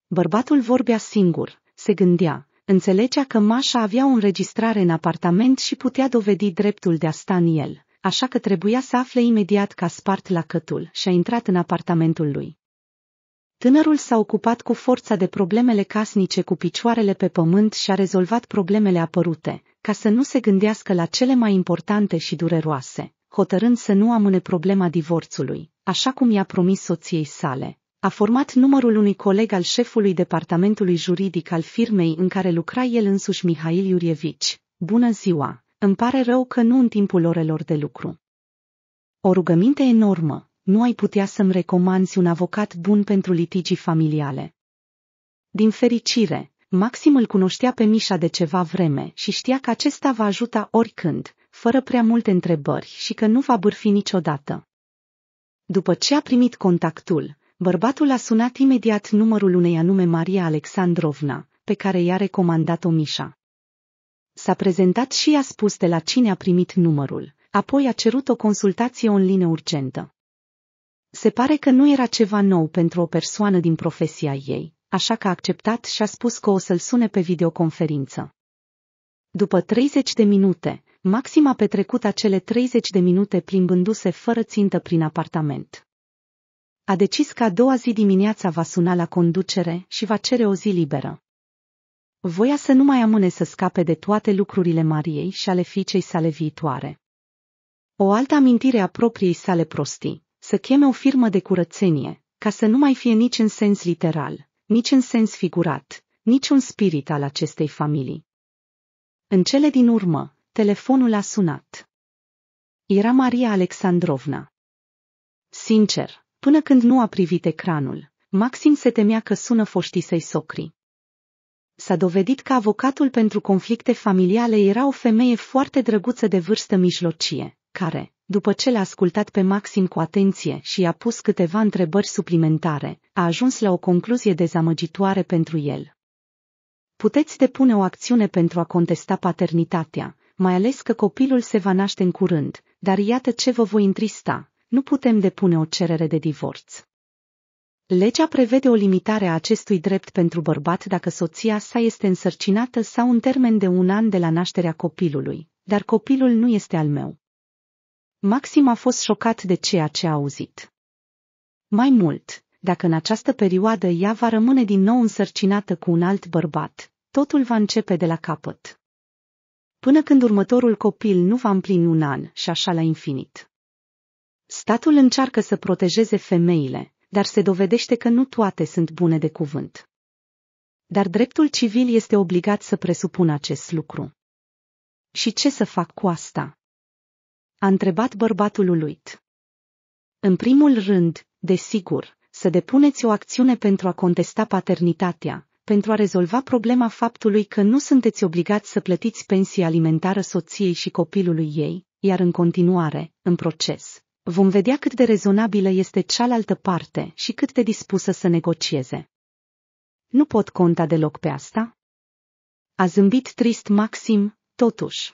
Bărbatul vorbea singur, se gândea, înțelegea că Mașa avea o înregistrare în apartament și putea dovedi dreptul de a sta în el, așa că trebuia să afle imediat că a spart lacătul și a intrat în apartamentul lui. Tânărul s-a ocupat cu forța de problemele casnice cu picioarele pe pământ și a rezolvat problemele apărute, ca să nu se gândească la cele mai importante și dureroase, hotărând să nu amâne problema divorțului, așa cum i-a promis soției sale. A format numărul unui coleg al șefului departamentului juridic al firmei în care lucra el însuși Mihail Iurievici. Bună ziua! Îmi pare rău că nu în timpul orelor de lucru. O rugăminte enormă, nu ai putea să-mi recomanzi un avocat bun pentru litigii familiale. Din fericire, Maxim îl cunoștea pe Mișa de ceva vreme și știa că acesta va ajuta oricând, fără prea multe întrebări și că nu va bârfi niciodată. După ce a primit contactul, bărbatul a sunat imediat numărul unei anume Maria Alexandrovna, pe care i-a recomandat-o Mișa. S-a prezentat și i-a spus de la cine a primit numărul, apoi a cerut o consultație online urgentă. Se pare că nu era ceva nou pentru o persoană din profesia ei, așa că a acceptat și a spus că o să-l sune pe videoconferință. După 30 de minute, Maxim a petrecut acele 30 de minute plimbându-se fără țintă prin apartament. A decis că a doua zi dimineața va suna la conducere și va cere o zi liberă. Voia să nu mai amâne să scape de toate lucrurile Mariei și ale fiicei sale viitoare. O altă amintire a propriei sale prostii să cheme o firmă de curățenie, ca să nu mai fie nici în sens literal, nici în sens figurat, nici un spirit al acestei familii. În cele din urmă, telefonul a sunat. Era Maria Alexandrovna. Sincer, până când nu a privit ecranul, Maxim se temea că sună foștii săi socri. S-a dovedit că avocatul pentru conflicte familiale era o femeie foarte drăguță de vârstă mijlocie, care, după ce l-a ascultat pe Maxim cu atenție și i-a pus câteva întrebări suplimentare, a ajuns la o concluzie dezamăgitoare pentru el. Puteți depune o acțiune pentru a contesta paternitatea, mai ales că copilul se va naște în curând, dar iată ce vă voi întrista, nu putem depune o cerere de divorț. Legea prevede o limitare a acestui drept pentru bărbat dacă soția sa este însărcinată sau în termen de un an de la nașterea copilului, dar copilul nu este al meu. Maxim a fost șocat de ceea ce a auzit. Mai mult, dacă în această perioadă ea va rămâne din nou însărcinată cu un alt bărbat, totul va începe de la capăt. Până când următorul copil nu va împlini un an și așa la infinit. Statul încearcă să protejeze femeile, dar se dovedește că nu toate sunt bune de cuvânt. Dar dreptul civil este obligat să presupună acest lucru. Și ce să fac cu asta? a întrebat bărbatul uluit. În primul rând, desigur, să depuneți o acțiune pentru a contesta paternitatea, pentru a rezolva problema faptului că nu sunteți obligați să plătiți pensie alimentară soției și copilului ei, iar în continuare, în proces, vom vedea cât de rezonabilă este cealaltă parte și cât de dispusă să negocieze. Nu pot conta deloc pe asta? A zâmbit trist Maxim, totuși.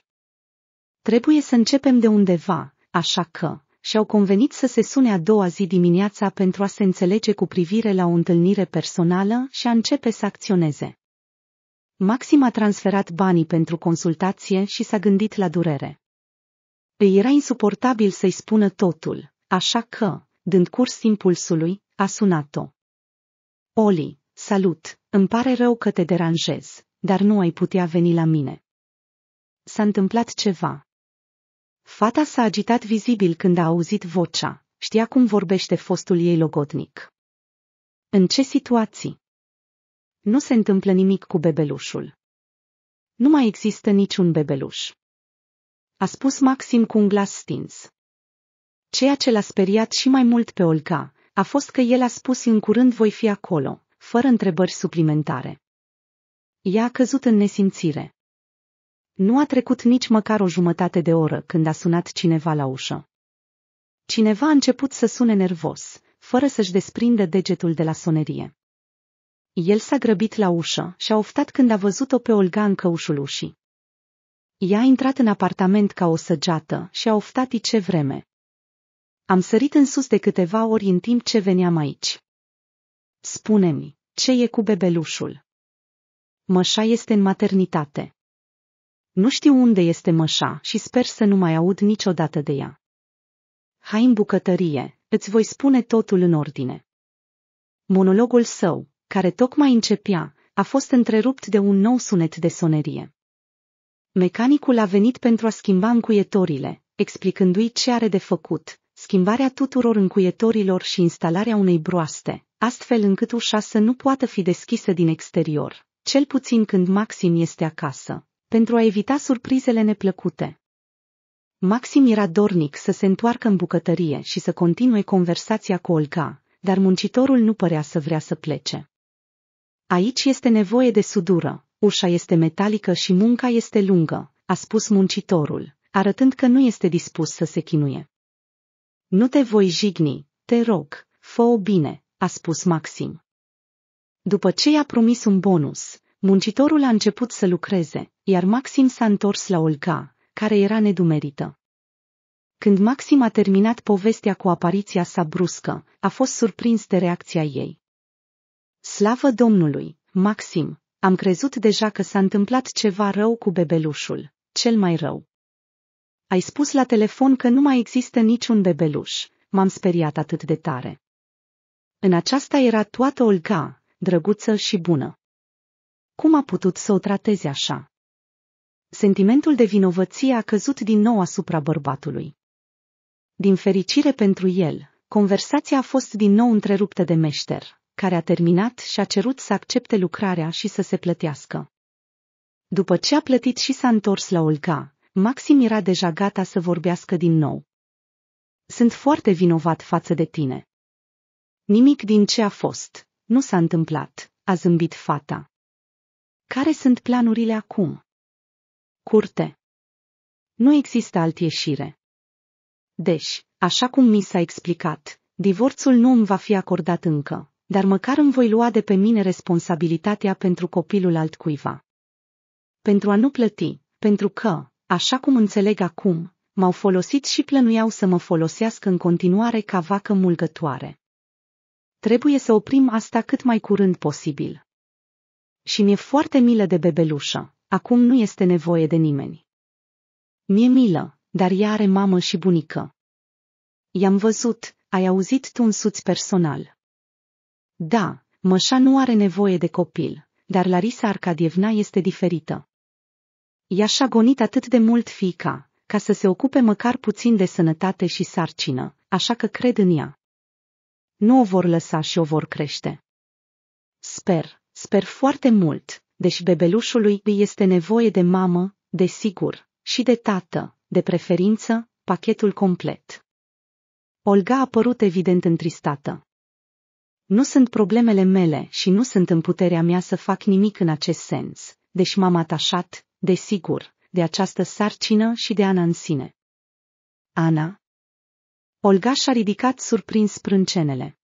Trebuie să începem de undeva, așa că și-au convenit să se sune a doua zi dimineața pentru a se înțelege cu privire la o întâlnire personală și a începe să acționeze. Maxim a transferat banii pentru consultație și s-a gândit la durere. Îi era insuportabil să-i spună totul, așa că, dând curs impulsului, a sunat-o. Oli, salut, îmi pare rău că te deranjez, dar nu ai putea veni la mine. S-a întâmplat ceva. Fata s-a agitat vizibil când a auzit vocea, știa cum vorbește fostul ei logotnic. În ce situații? Nu se întâmplă nimic cu bebelușul. Nu mai există niciun bebeluș. A spus Maxim cu un glas stins. Ceea ce l-a speriat și mai mult pe Olga a fost că el a spus în curând voi fi acolo, fără întrebări suplimentare. Ea a căzut în nesimțire. Nu a trecut nici măcar o jumătate de oră când a sunat cineva la ușă. Cineva a început să sune nervos, fără să-și desprindă degetul de la sonerie. El s-a grăbit la ușă și a oftat când a văzut-o pe Olga în căușul ușii. Ea a intrat în apartament ca o săgeată și a oftat ce vreme. Am sărit în sus de câteva ori în timp ce veneam aici. Spune-mi, ce e cu bebelușul? Mășa este în maternitate. Nu știu unde este mășa și sper să nu mai aud niciodată de ea. Hai în bucătărie, îți voi spune totul în ordine. Monologul său, care tocmai începea, a fost întrerupt de un nou sunet de sonerie. Mecanicul a venit pentru a schimba încuietorile, explicându-i ce are de făcut, schimbarea tuturor încuietorilor și instalarea unei broaste, astfel încât ușa să nu poată fi deschisă din exterior, cel puțin când Maxim este acasă, pentru a evita surprizele neplăcute. Maxim era dornic să se întoarcă în bucătărie și să continue conversația cu Olga, dar muncitorul nu părea să vrea să plece. Aici este nevoie de sudură, ușa este metalică și munca este lungă, a spus muncitorul, arătând că nu este dispus să se chinuie. Nu te voi jigni, te rog, fă-o bine, a spus Maxim. După ce i-a promis un bonus, Muncitorul a început să lucreze, iar Maxim s-a întors la Olga, care era nedumerită. Când Maxim a terminat povestea cu apariția sa bruscă, a fost surprins de reacția ei. Slavă Domnului, Maxim, am crezut deja că s-a întâmplat ceva rău cu bebelușul, cel mai rău. Ai spus la telefon că nu mai există niciun bebeluș, m-am speriat atât de tare. În aceasta era toată Olga, drăguță și bună. Cum a putut să o trateze așa? Sentimentul de vinovăție a căzut din nou asupra bărbatului. Din fericire pentru el, conversația a fost din nou întreruptă de meșter, care a terminat și a cerut să accepte lucrarea și să se plătească. După ce a plătit și s-a întors la Olga, Maxim era deja gata să vorbească din nou. Sunt foarte vinovat față de tine. Nimic din ce a fost, nu s-a întâmplat, a zâmbit fata. Care sunt planurile acum? Curte. Nu există alt ieșire. Deci, așa cum mi s-a explicat, divorțul nu îmi va fi acordat încă, dar măcar îmi voi lua de pe mine responsabilitatea pentru copilul altcuiva. Pentru a nu plăti, pentru că, așa cum înțeleg acum, m-au folosit și plănuiau să mă folosească în continuare ca vacă mulgătoare. Trebuie să oprim asta cât mai curând posibil. Și mi-e foarte milă de bebelușă, acum nu este nevoie de nimeni. Mi-e milă, dar ea are mamă și bunică. I-am văzut, ai auzit tu însuți personal. Da, Mășa nu are nevoie de copil, dar Larisa Arcadievna este diferită. Ea și-a gonit atât de mult fica, ca să se ocupe măcar puțin de sănătate și sarcină, așa că cred în ea. Nu o vor lăsa și o vor crește. Sper. Sper foarte mult, deși bebelușului îi este nevoie de mamă, de sigur, și de tată, de preferință, pachetul complet. Olga a părut evident întristată. Nu sunt problemele mele și nu sunt în puterea mea să fac nimic în acest sens, deși m-am atașat, desigur, de această sarcină și de Ana în sine. Ana? Olga și-a ridicat surprins prâncenele.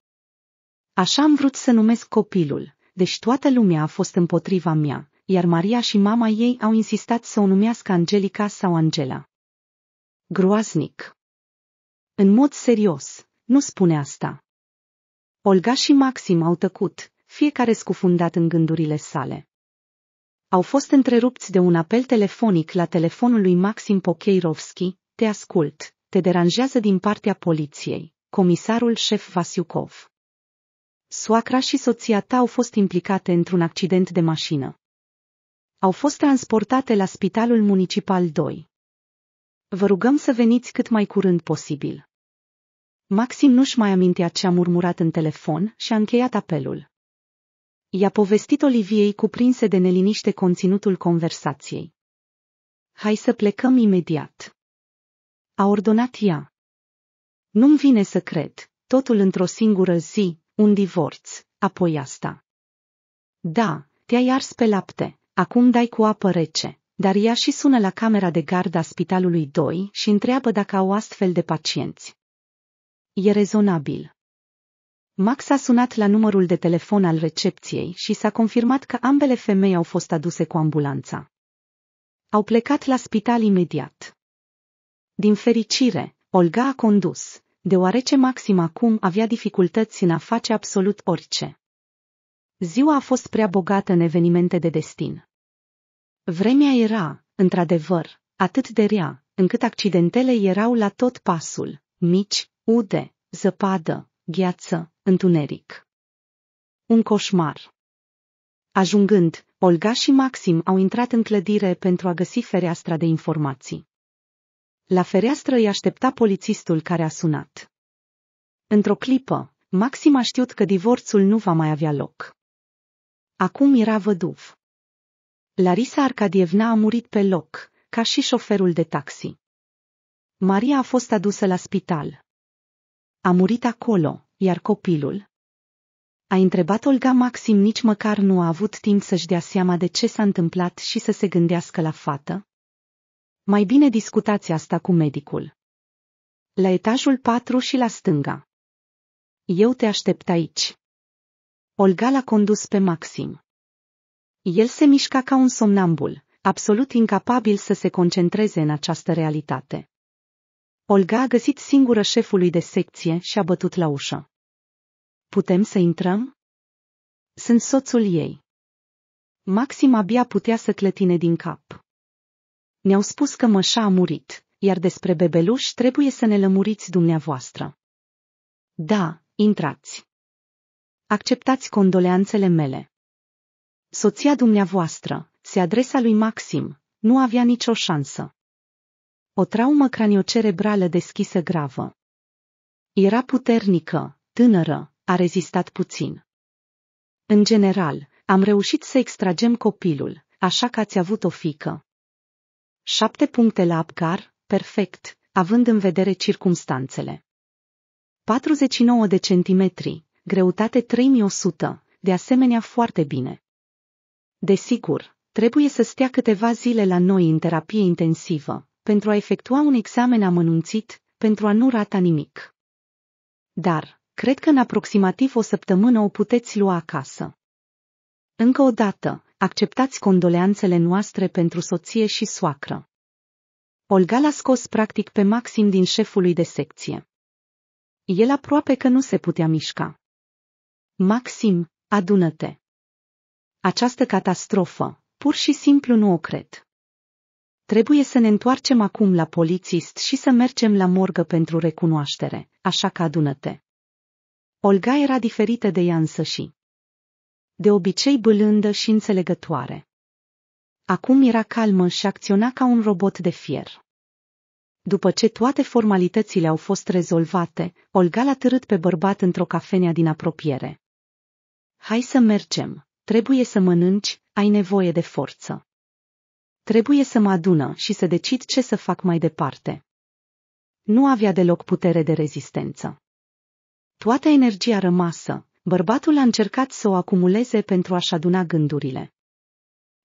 Așa am vrut să numesc copilul, deci toată lumea a fost împotriva mea, iar Maria și mama ei au insistat să o numească Angelica sau Angela. Groaznic. În mod serios, nu spune asta. Olga și Maxim au tăcut, fiecare scufundat în gândurile sale. Au fost întrerupți de un apel telefonic la telefonul lui Maxim Pokeirovski, te ascult, te deranjează din partea poliției, comisarul șef Vasiukov. Soacra și soția ta au fost implicate într-un accident de mașină. Au fost transportate la Spitalul Municipal 2. Vă rugăm să veniți cât mai curând posibil. Maxim nu-și mai amintea ce a murmurat în telefon și a încheiat apelul. I-a povestit Oliviei cuprinse de neliniște conținutul conversației. Hai să plecăm imediat. A ordonat ea. Nu-mi vine să cred, totul într-o singură zi, un divorț, apoi asta. Da, te-ai ars pe lapte, acum dai cu apă rece, dar ea și sună la camera de gardă a spitalului 2 și întreabă dacă au astfel de pacienți. E rezonabil. Max a sunat la numărul de telefon al recepției și s-a confirmat că ambele femei au fost aduse cu ambulanța. Au plecat la spital imediat. Din fericire, Olga a condus, deoarece Maxim acum avea dificultăți în a face absolut orice. Ziua a fost prea bogată în evenimente de destin. Vremea era, într-adevăr, atât de rea, încât accidentele erau la tot pasul, mici, ude, zăpadă, gheață, întuneric. Un coșmar. Ajungând, Olga și Maxim au intrat în clădire pentru a găsi fereastra de informații. La fereastră îi aștepta polițistul care a sunat. Într-o clipă, Maxim a știut că divorțul nu va mai avea loc. Acum era văduv. Larisa Arcadievna a murit pe loc, ca și șoferul de taxi. Maria a fost adusă la spital. A murit acolo, iar copilul? A întrebat Olga Maxim nici măcar nu a avut timp să-și dea seama de ce s-a întâmplat și să se gândească la fată, mai bine discutați asta cu medicul. La etajul 4 și la stânga. Eu te aștept aici. Olga l-a condus pe Maxim. El se mișca ca un somnambul, absolut incapabil să se concentreze în această realitate. Olga a găsit singură șefului de secție și a bătut la ușă. Putem să intrăm? Sunt soțul ei. Maxim abia putea să clătine din cap. Ne-au spus că mășa a murit, iar despre bebeluș trebuie să ne lămuriți dumneavoastră. Da, intrați. Acceptați condoleanțele mele. Soția dumneavoastră, se adresa lui Maxim, nu avea nicio șansă. O traumă craniocerebrală deschisă gravă. Era puternică, tânără, a rezistat puțin. În general, am reușit să extragem copilul, așa că ați avut o fică. Șapte puncte la Abgar, perfect, având în vedere circumstanțele. 49 de centimetri, greutate 3100, de asemenea foarte bine. Desigur, trebuie să stea câteva zile la noi în terapie intensivă, pentru a efectua un examen amănunțit, pentru a nu rata nimic. Dar, cred că în aproximativ o săptămână o puteți lua acasă. Încă o dată, acceptați condoleanțele noastre pentru soție și soacră. Olga l-a scos practic pe Maxim din șefului de secție. El aproape că nu se putea mișca. Maxim, adună-te! Această catastrofă, pur și simplu nu o cred. Trebuie să ne întoarcem acum la polițist și să mergem la morgă pentru recunoaștere, așa că adună-te. Olga era diferită de ea însăși de obicei bălândă și înțelegătoare. Acum era calmă și acționa ca un robot de fier. După ce toate formalitățile au fost rezolvate, Olga l-a târât pe bărbat într-o cafenea din apropiere. Hai să mergem, trebuie să mănânci, ai nevoie de forță. Trebuie să mă adună și să decid ce să fac mai departe. Nu avea deloc putere de rezistență. Toată energia rămasă, Bărbatul a încercat să o acumuleze pentru a-și aduna gândurile.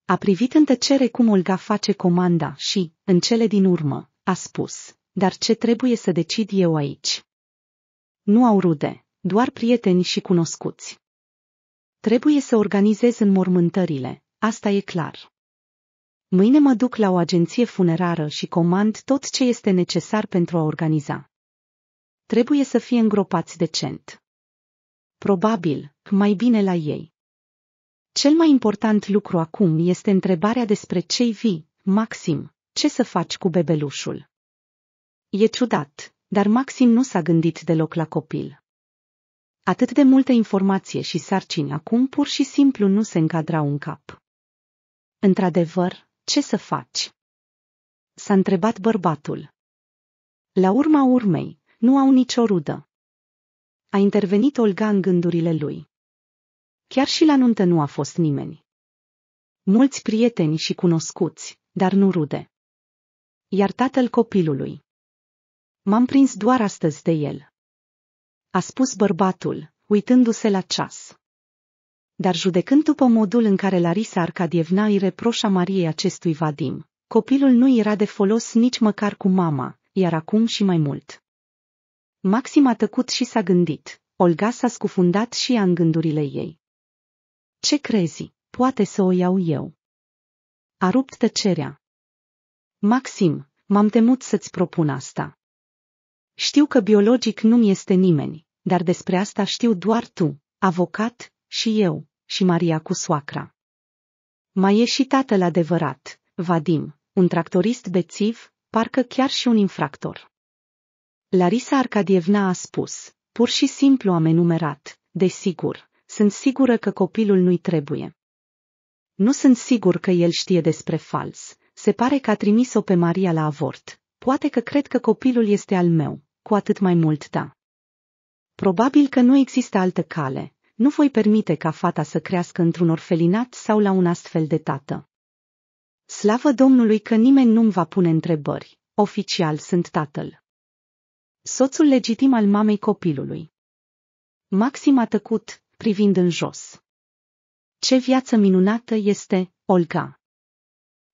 A privit în tăcere cum Olga face comanda și, în cele din urmă, a spus, dar ce trebuie să decid eu aici? Nu au rude, doar prieteni și cunoscuți. Trebuie să organizez înmormântările, asta e clar. Mâine mă duc la o agenție funerară și comand tot ce este necesar pentru a organiza. Trebuie să fie îngropați decent. Probabil, mai bine la ei. Cel mai important lucru acum este întrebarea despre cei vii, Maxim, ce să faci cu bebelușul? E ciudat, dar Maxim nu s-a gândit deloc la copil. Atât de multă informație și sarcini acum pur și simplu nu se încadrau în cap. Într-adevăr, ce să faci? S-a întrebat bărbatul. La urma urmei, nu au nicio rudă. A intervenit Olga în gândurile lui. Chiar și la nuntă nu a fost nimeni. Mulți prieteni și cunoscuți, dar nu rude. Iar tatăl copilului. M-am prins doar astăzi de el. A spus bărbatul, uitându-se la ceas. Dar judecând după modul în care Larisa Arcadievna îi reproșa Mariei acestui Vadim, copilul nu era de folos nici măcar cu mama, iar acum și mai mult. Maxim a tăcut și s-a gândit. Olga s-a scufundat și ea în gândurile ei. Ce crezi? Poate să o iau eu. A rupt tăcerea. Maxim, m-am temut să-ți propun asta. Știu că biologic nu-mi este nimeni, dar despre asta știu doar tu, avocat, și eu, și Maria cu soacra. Mai e și tatăl adevărat, Vadim, un tractorist bețiv, parcă chiar și un infractor. Larisa Arcadievna a spus, pur și simplu am enumerat, desigur, sunt sigură că copilul nu-i trebuie. Nu sunt sigur că el știe despre fals, se pare că a trimis-o pe Maria la avort, poate că cred că copilul este al meu, cu atât mai mult da. Probabil că nu există altă cale, nu voi permite ca fata să crească într-un orfelinat sau la un astfel de tată. Slavă Domnului că nimeni nu-mi va pune întrebări, oficial sunt tatăl soțul legitim al mamei copilului. Maxim a tăcut, privind în jos. Ce viață minunată este, Olga!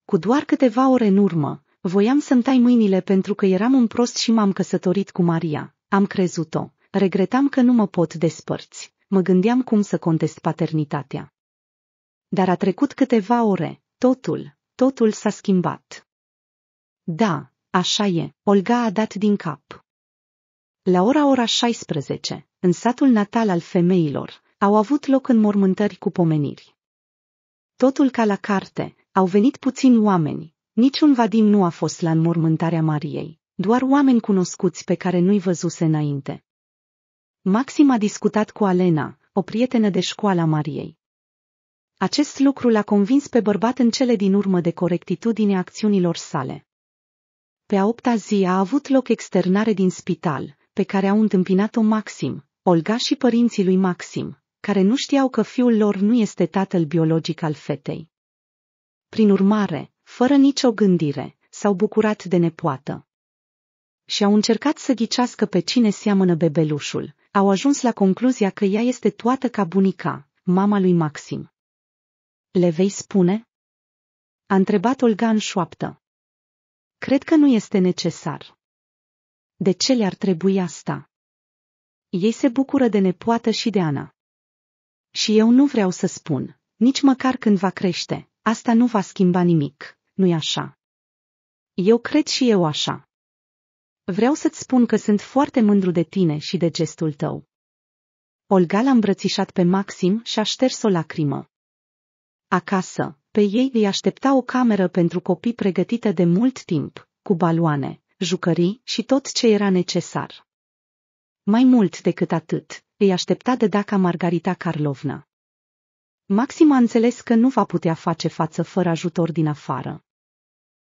Cu doar câteva ore în urmă, voiam să-mi tai mâinile pentru că eram un prost și m-am căsătorit cu Maria, am crezut-o, regretam că nu mă pot despărți, mă gândeam cum să contest paternitatea. Dar a trecut câteva ore, totul, totul s-a schimbat. Da, așa e, Olga a dat din cap. La ora ora 16, în satul natal al femeilor, au avut loc înmormântări cu pomeniri. Totul ca la carte, au venit puțini oameni, niciun Vadim nu a fost la înmormântarea Mariei, doar oameni cunoscuți pe care nu-i văzuse înainte. Maxim a discutat cu Alena, o prietenă de școală a Mariei. Acest lucru l-a convins pe bărbat în cele din urmă de corectitudine acțiunilor sale. Pe a opta zi a avut loc externare din spital, pe care au întâmpinat-o Maxim, Olga și părinții lui Maxim, care nu știau că fiul lor nu este tatăl biologic al fetei. Prin urmare, fără nicio gândire, s-au bucurat de nepoată. Și au încercat să ghicească pe cine seamănă bebelușul, au ajuns la concluzia că ea este toată ca bunica, mama lui Maxim. Le vei spune? A întrebat Olga în șoaptă. Cred că nu este necesar. De ce le-ar trebui asta? Ei se bucură de nepoată și de Ana. Și eu nu vreau să spun, nici măcar când va crește, asta nu va schimba nimic, nu-i așa? Eu cred și eu așa. Vreau să-ți spun că sunt foarte mândru de tine și de gestul tău. Olga l-a îmbrățișat pe Maxim și a șters o lacrimă. Acasă, pe ei îi aștepta o cameră pentru copii pregătită de mult timp, cu baloane, jucării și tot ce era necesar. Mai mult decât atât, îi aștepta de Daca Margarita Carlovna. Maxim a înțeles că nu va putea face față fără ajutor din afară.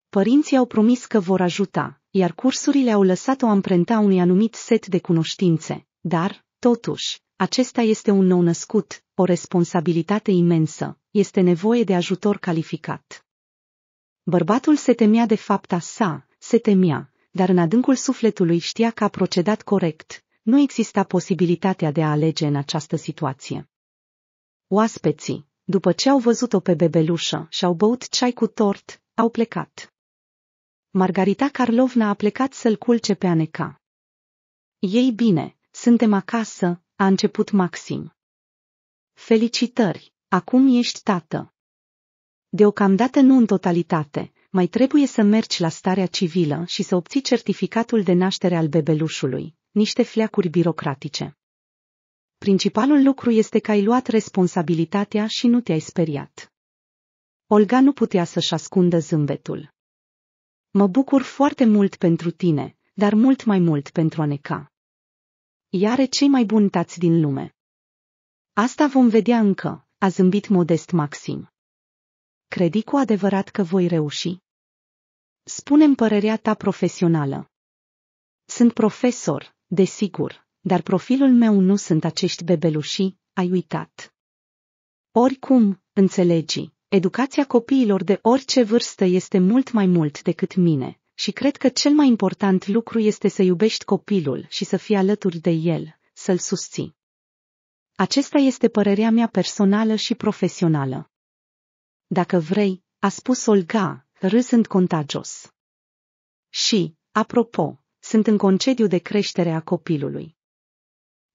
Părinții au promis că vor ajuta, iar cursurile au lăsat-o amprenta unui anumit set de cunoștințe, dar, totuși, acesta este un nou născut, o responsabilitate imensă, este nevoie de ajutor calificat. Bărbatul se temea de fapta sa, se temea, dar în adâncul sufletului știa că a procedat corect, nu exista posibilitatea de a alege în această situație. Oaspeții, după ce au văzut-o pe bebelușă și au băut ceai cu tort, au plecat. Margarita Carlovna a plecat să-l culce pe Aneca. Ei bine, suntem acasă, a început Maxim. Felicitări, acum ești tată. Deocamdată nu în totalitate, mai trebuie să mergi la starea civilă și să obții certificatul de naștere al bebelușului, niște fleacuri birocratice. Principalul lucru este că ai luat responsabilitatea și nu te-ai speriat. Olga nu putea să-și ascundă zâmbetul. Mă bucur foarte mult pentru tine, dar mult mai mult pentru Aneca. Iare cei mai buni tați din lume. Asta vom vedea încă, a zâmbit modest Maxim credi cu adevărat că voi reuși? Spune-mi părerea ta profesională. Sunt profesor, desigur, dar profilul meu nu sunt acești bebeluși, ai uitat. Oricum, înțelegi, educația copiilor de orice vârstă este mult mai mult decât mine și cred că cel mai important lucru este să iubești copilul și să fii alături de el, să-l susții. Acesta este părerea mea personală și profesională. Dacă vrei, a spus Olga, râsând contagios. Și, apropo, sunt în concediu de creștere a copilului.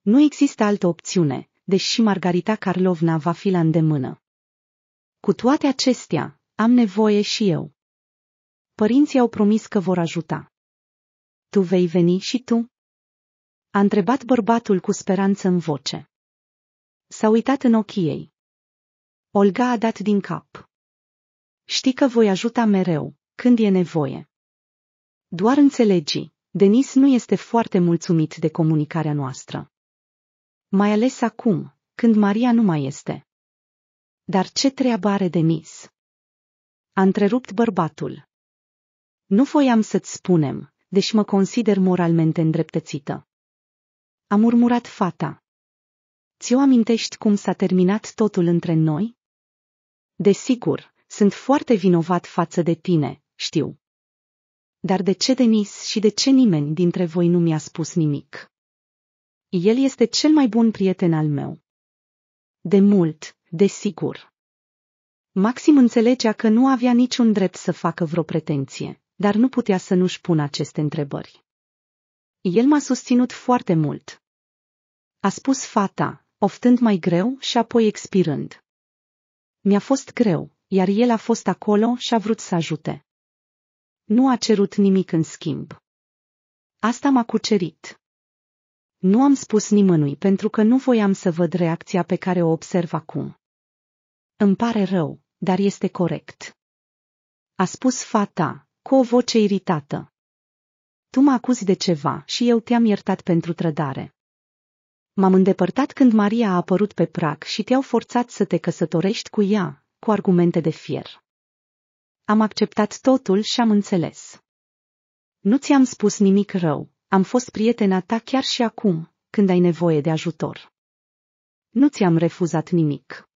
Nu există altă opțiune, deși Margarita Carlovna va fi la îndemână. Cu toate acestea, am nevoie și eu. Părinții au promis că vor ajuta. Tu vei veni și tu? A întrebat bărbatul cu speranță în voce. S-a uitat în ochii ei. Olga a dat din cap. Știi că voi ajuta mereu, când e nevoie. Doar înțelegi, Denis nu este foarte mulțumit de comunicarea noastră. Mai ales acum, când Maria nu mai este. Dar ce treabă are Denis? A întrerupt bărbatul. Nu voiam să-ți spunem, deși mă consider moralmente îndreptățită. A murmurat fata. Ți-o amintești cum s-a terminat totul între noi? Desigur, sunt foarte vinovat față de tine, știu. Dar de ce Denis și de ce nimeni dintre voi nu mi-a spus nimic? El este cel mai bun prieten al meu. De mult, desigur. Maxim înțelegea că nu avea niciun drept să facă vreo pretenție, dar nu putea să nu-și pună aceste întrebări. El m-a susținut foarte mult. A spus fata, oftând mai greu și apoi expirând. Mi-a fost greu, iar el a fost acolo și a vrut să ajute. Nu a cerut nimic în schimb. Asta m-a cucerit. Nu am spus nimănui pentru că nu voiam să văd reacția pe care o observ acum. Îmi pare rău, dar este corect. A spus fata, cu o voce iritată. Tu mă acuzi de ceva și eu te-am iertat pentru trădare. M-am îndepărtat când Maria a apărut pe prag și te-au forțat să te căsătorești cu ea, cu argumente de fier. Am acceptat totul și am înțeles. Nu ți-am spus nimic rău, am fost prietena ta chiar și acum, când ai nevoie de ajutor. Nu ți-am refuzat nimic.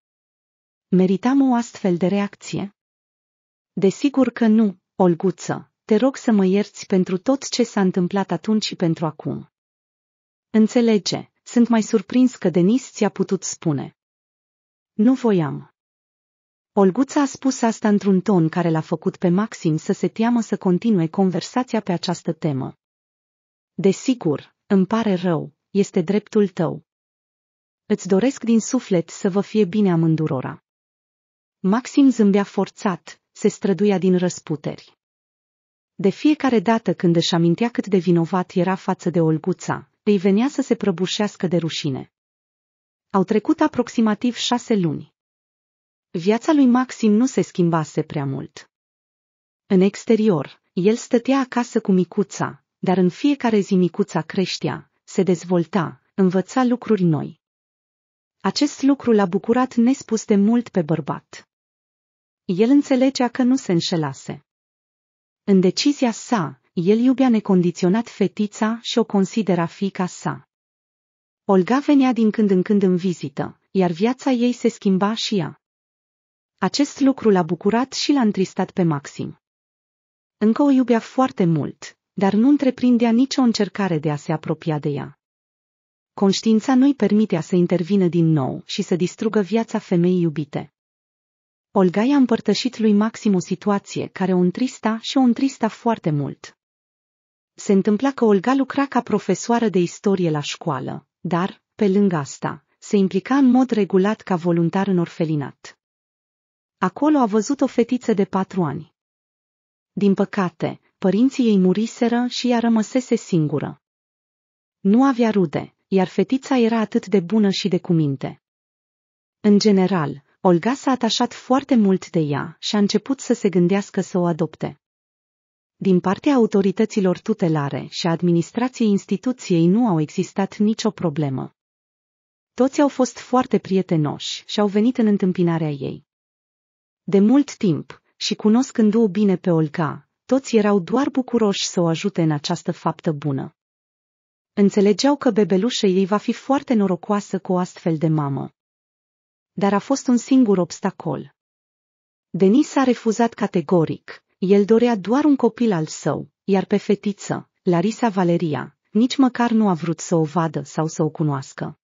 Meritam o astfel de reacție? Desigur că nu, Olguță, te rog să mă ierți pentru tot ce s-a întâmplat atunci și pentru acum. Înțelege, sunt mai surprins că Denis ți-a putut spune. Nu voiam. Olguța a spus asta într-un ton care l-a făcut pe Maxim să se teamă să continue conversația pe această temă. Desigur, îmi pare rău, este dreptul tău. Îți doresc din suflet să vă fie bine amândurora. Maxim zâmbea forțat, se străduia din răsputeri. De fiecare dată când își amintea cât de vinovat era față de Olguța, îi venea să se prăbușească de rușine. Au trecut aproximativ șase luni. Viața lui Maxim nu se schimbase prea mult. În exterior, el stătea acasă cu micuța, dar în fiecare zi micuța creștea, se dezvolta, învăța lucruri noi. Acest lucru l-a bucurat nespus de mult pe bărbat. El înțelegea că nu se înșelase. În decizia sa, el iubea necondiționat fetița și o considera fica sa. Olga venea din când în când în vizită, iar viața ei se schimba și ea. Acest lucru l-a bucurat și l-a întristat pe Maxim. Încă o iubea foarte mult, dar nu întreprindea nicio încercare de a se apropia de ea. Conștiința nu-i permitea să intervină din nou și să distrugă viața femeii iubite. Olga i-a împărtășit lui Maxim o situație care o întrista și o întrista foarte mult. Se întâmpla că Olga lucra ca profesoară de istorie la școală, dar, pe lângă asta, se implica în mod regulat ca voluntar în orfelinat. Acolo a văzut o fetiță de patru ani. Din păcate, părinții ei muriseră și ea rămăsese singură. Nu avea rude, iar fetița era atât de bună și de cuminte. În general, Olga s-a atașat foarte mult de ea și a început să se gândească să o adopte. Din partea autorităților tutelare și administrației instituției nu au existat nicio problemă. Toți au fost foarte prietenoși și au venit în întâmpinarea ei. De mult timp, și cunoscându-o bine pe Olga, toți erau doar bucuroși să o ajute în această faptă bună. Înțelegeau că bebelușa ei va fi foarte norocoasă cu o astfel de mamă. Dar a fost un singur obstacol. Denis a refuzat categoric, el dorea doar un copil al său, iar pe fetiță, Larisa Valeria, nici măcar nu a vrut să o vadă sau să o cunoască.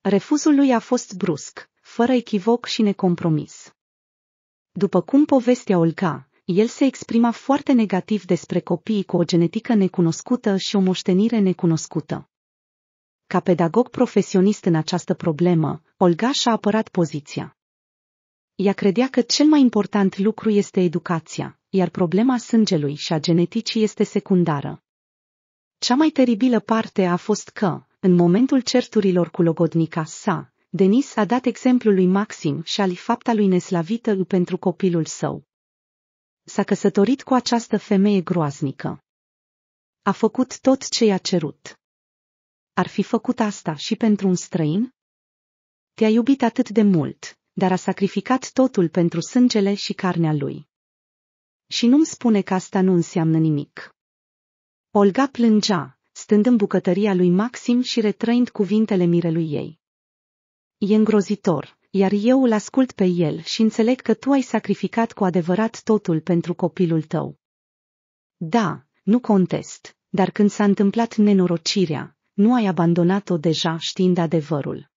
Refuzul lui a fost brusc, fără echivoc și necompromis. După cum povestea Olga, el se exprima foarte negativ despre copiii cu o genetică necunoscută și o moștenire necunoscută. Ca pedagog profesionist în această problemă, Olga și-a apărat poziția. Ea credea că cel mai important lucru este educația, iar problema sângelui și a geneticii este secundară. Cea mai teribilă parte a fost că, în momentul certurilor cu logodnica sa, Denis a dat exemplul lui Maxim și al fapta lui neslavită pentru copilul său. S-a căsătorit cu această femeie groaznică. A făcut tot ce i-a cerut. Ar fi făcut asta și pentru un străin? Te-a iubit atât de mult, dar a sacrificat totul pentru sângele și carnea lui. Și nu-mi spune că asta nu înseamnă nimic. Olga plângea, stând în bucătăria lui Maxim și retrăind cuvintele mirelui ei. E îngrozitor, iar eu îl ascult pe el și înțeleg că tu ai sacrificat cu adevărat totul pentru copilul tău. Da, nu contest, dar când s-a întâmplat nenorocirea, nu ai abandonat-o deja știind adevărul.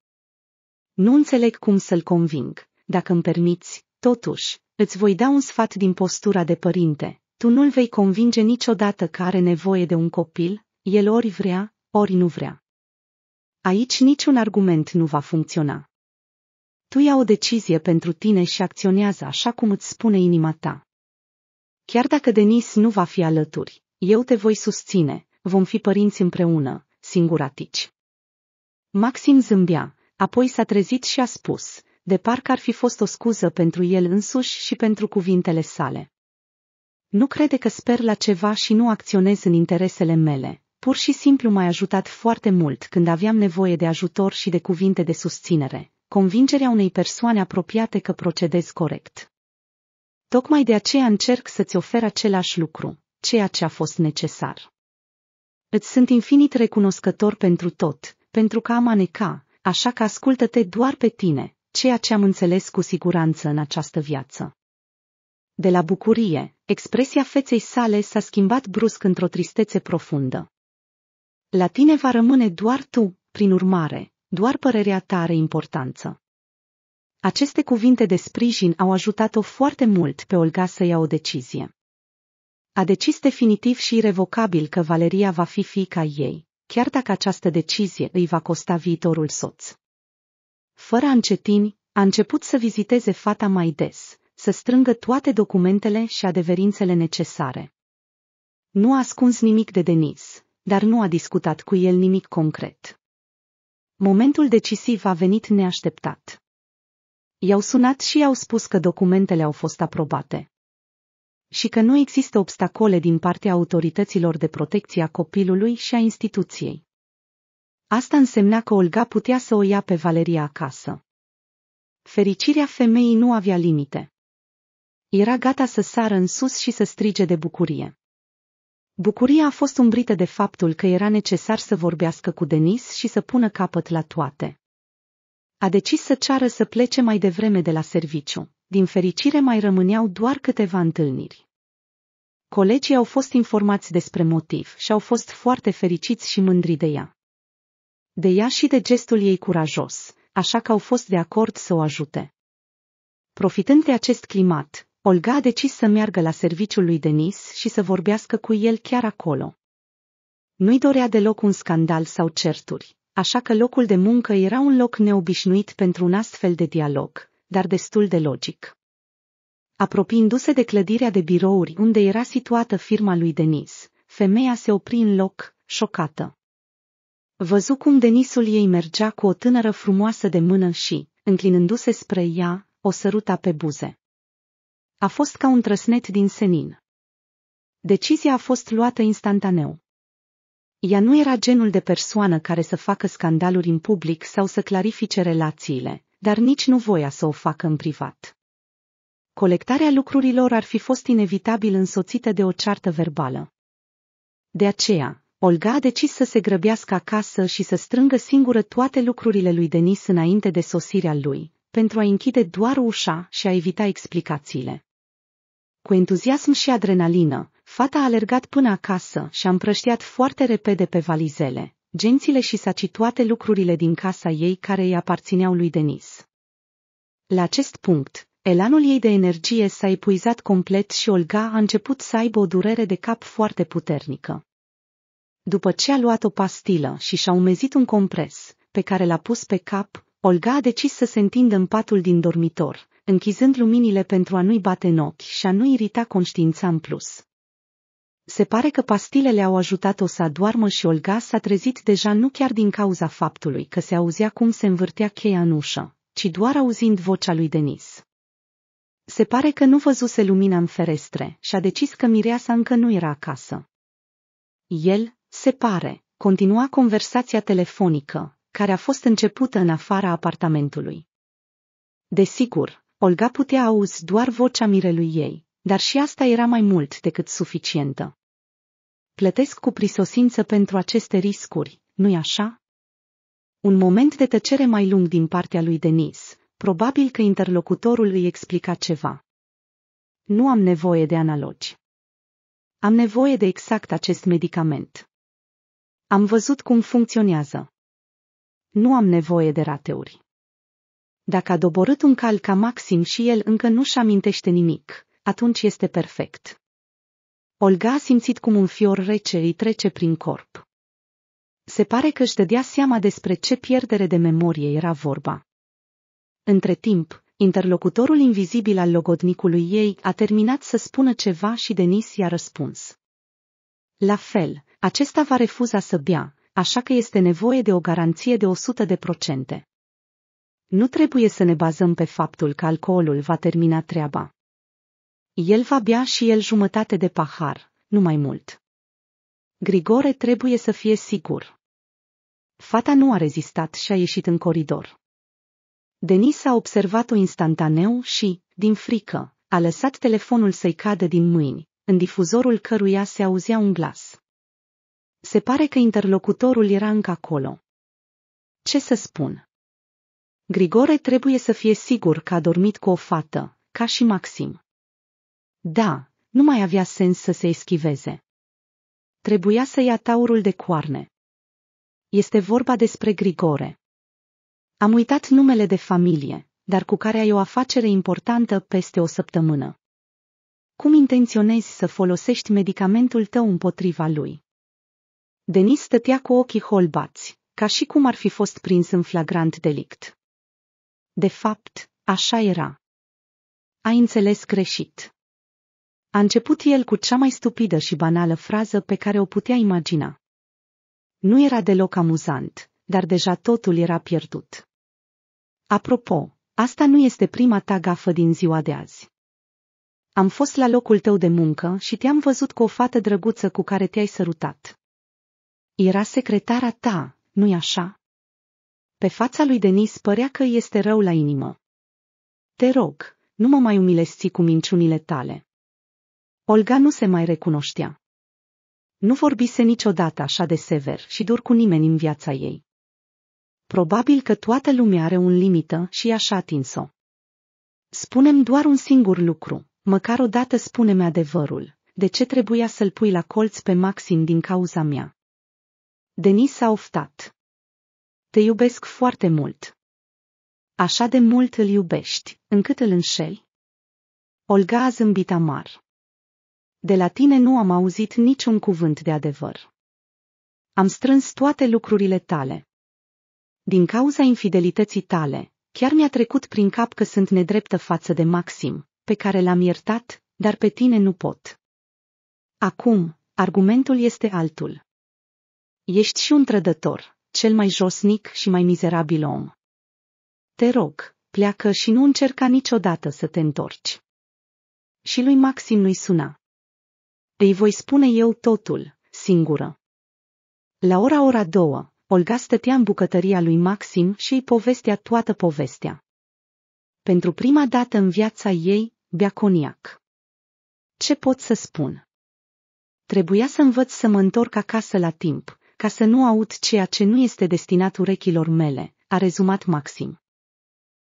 Nu înțeleg cum să-l conving. Dacă îmi permiți, totuși, îți voi da un sfat din postura de părinte. Tu nu-l vei convinge niciodată că are nevoie de un copil, el ori vrea, ori nu vrea. Aici niciun argument nu va funcționa. Tu ia o decizie pentru tine și acționează așa cum îți spune inima ta. Chiar dacă Denis nu va fi alături, eu te voi susține, vom fi părinți împreună, singuratici. Maxim zâmbea, Apoi s-a trezit și a spus, de parcă ar fi fost o scuză pentru el însuși și pentru cuvintele sale. Nu crede că sper la ceva și nu acționez în interesele mele. Pur și simplu m-ai ajutat foarte mult când aveam nevoie de ajutor și de cuvinte de susținere, convingerea unei persoane apropiate că procedez corect. Tocmai de aceea încerc să-ți ofer același lucru, ceea ce a fost necesar. Îți sunt infinit recunoscător pentru tot, pentru că am aneca, așa că ascultă-te doar pe tine, ceea ce am înțeles cu siguranță în această viață. De la bucurie, expresia feței sale s-a schimbat brusc într-o tristețe profundă. La tine va rămâne doar tu, prin urmare, doar părerea ta are importanță. Aceste cuvinte de sprijin au ajutat-o foarte mult pe Olga să ia o decizie. A decis definitiv și irevocabil că Valeria va fi fiica ei chiar dacă această decizie îi va costa viitorul soț. Fără încetini, a început să viziteze fata mai des, să strângă toate documentele și adeverințele necesare. Nu a ascuns nimic de Denis, dar nu a discutat cu el nimic concret. Momentul decisiv a venit neașteptat. I-au sunat și i-au spus că documentele au fost aprobate și că nu există obstacole din partea autorităților de protecție a copilului și a instituției. Asta însemna că Olga putea să o ia pe Valeria acasă. Fericirea femeii nu avea limite. Era gata să sară în sus și să strige de bucurie. Bucuria a fost umbrită de faptul că era necesar să vorbească cu Denis și să pună capăt la toate. A decis să ceară să plece mai devreme de la serviciu. Din fericire mai rămâneau doar câteva întâlniri. Colegii au fost informați despre motiv și au fost foarte fericiți și mândri de ea. De ea și de gestul ei curajos, așa că au fost de acord să o ajute. Profitând de acest climat, Olga a decis să meargă la serviciul lui Denis și să vorbească cu el chiar acolo. Nu-i dorea deloc un scandal sau certuri, așa că locul de muncă era un loc neobișnuit pentru un astfel de dialog, dar destul de logic. Apropiindu-se de clădirea de birouri unde era situată firma lui Denis, femeia se opri în loc, șocată. Văzu cum Denisul ei mergea cu o tânără frumoasă de mână și, înclinându-se spre ea, o săruta pe buze. A fost ca un trăsnet din senin. Decizia a fost luată instantaneu. Ea nu era genul de persoană care să facă scandaluri în public sau să clarifice relațiile, dar nici nu voia să o facă în privat colectarea lucrurilor ar fi fost inevitabil însoțită de o ceartă verbală. De aceea, Olga a decis să se grăbească acasă și să strângă singură toate lucrurile lui Denis înainte de sosirea lui, pentru a închide doar ușa și a evita explicațiile. Cu entuziasm și adrenalină, fata a alergat până acasă și a împrăștiat foarte repede pe valizele, gențile și saci toate lucrurile din casa ei care îi aparțineau lui Denis. La acest punct, Elanul ei de energie s-a epuizat complet și Olga a început să aibă o durere de cap foarte puternică. După ce a luat o pastilă și și-a umezit un compres, pe care l-a pus pe cap, Olga a decis să se întindă în patul din dormitor, închizând luminile pentru a nu-i bate în ochi și a nu irita conștiința în plus. Se pare că pastilele au ajutat-o să adoarmă și Olga s-a trezit deja nu chiar din cauza faptului că se auzea cum se învârtea cheia în ușă, ci doar auzind vocea lui Denis. Se pare că nu văzuse lumina în ferestre și a decis că mireasa încă nu era acasă. El, se pare, continua conversația telefonică, care a fost începută în afara apartamentului. Desigur, Olga putea auzi doar vocea mirelui ei, dar și asta era mai mult decât suficientă. Plătesc cu prisosință pentru aceste riscuri, nu-i așa? Un moment de tăcere mai lung din partea lui Denis, Probabil că interlocutorul îi explica ceva. Nu am nevoie de analogi. Am nevoie de exact acest medicament. Am văzut cum funcționează. Nu am nevoie de rateuri. Dacă a doborât un cal ca Maxim și el încă nu-și amintește nimic, atunci este perfect. Olga a simțit cum un fior rece îi trece prin corp. Se pare că își dădea seama despre ce pierdere de memorie era vorba. Între timp, interlocutorul invizibil al logodnicului ei a terminat să spună ceva și Denis i-a răspuns. La fel, acesta va refuza să bea, așa că este nevoie de o garanție de 100 de procente. Nu trebuie să ne bazăm pe faptul că alcoolul va termina treaba. El va bea și el jumătate de pahar, nu mai mult. Grigore trebuie să fie sigur. Fata nu a rezistat și a ieșit în coridor. Denis a observat-o instantaneu și, din frică, a lăsat telefonul să-i cadă din mâini, în difuzorul căruia se auzea un glas. Se pare că interlocutorul era încă acolo. Ce să spun? Grigore trebuie să fie sigur că a dormit cu o fată, ca și Maxim. Da, nu mai avea sens să se eschiveze. Trebuia să ia taurul de coarne. Este vorba despre Grigore. Am uitat numele de familie, dar cu care ai o afacere importantă peste o săptămână. Cum intenționezi să folosești medicamentul tău împotriva lui? Denis stătea cu ochii holbați, ca și cum ar fi fost prins în flagrant delict. De fapt, așa era. A înțeles greșit. A început el cu cea mai stupidă și banală frază pe care o putea imagina. Nu era deloc amuzant, dar deja totul era pierdut. Apropo, asta nu este prima ta gafă din ziua de azi. Am fost la locul tău de muncă și te-am văzut cu o fată drăguță cu care te-ai sărutat. Era secretara ta, nu-i așa? Pe fața lui Denis părea că este rău la inimă. Te rog, nu mă mai umilesți cu minciunile tale. Olga nu se mai recunoștea. Nu vorbise niciodată așa de sever și dur cu nimeni în viața ei. Probabil că toată lumea are un limită și așa atins-o. Spunem doar un singur lucru, măcar o dată spunem adevărul, de ce trebuia să-l pui la colț pe Maxim din cauza mea. Denis a oftat. Te iubesc foarte mult. Așa de mult îl iubești, încât îl înșeli. Olga a zâmbit amar. De la tine nu am auzit niciun cuvânt de adevăr. Am strâns toate lucrurile tale, din cauza infidelității tale, chiar mi-a trecut prin cap că sunt nedreptă față de Maxim, pe care l-am iertat, dar pe tine nu pot. Acum, argumentul este altul. Ești și un trădător, cel mai josnic și mai mizerabil om. Te rog, pleacă și nu încerca niciodată să te întorci. Și lui Maxim nu-i suna. Îi voi spune eu totul, singură. La ora ora două, Olga stătea în bucătăria lui Maxim și îi povestea toată povestea. Pentru prima dată în viața ei, bea coniac. Ce pot să spun? Trebuia să învăț să mă întorc acasă la timp, ca să nu aud ceea ce nu este destinat urechilor mele, a rezumat Maxim.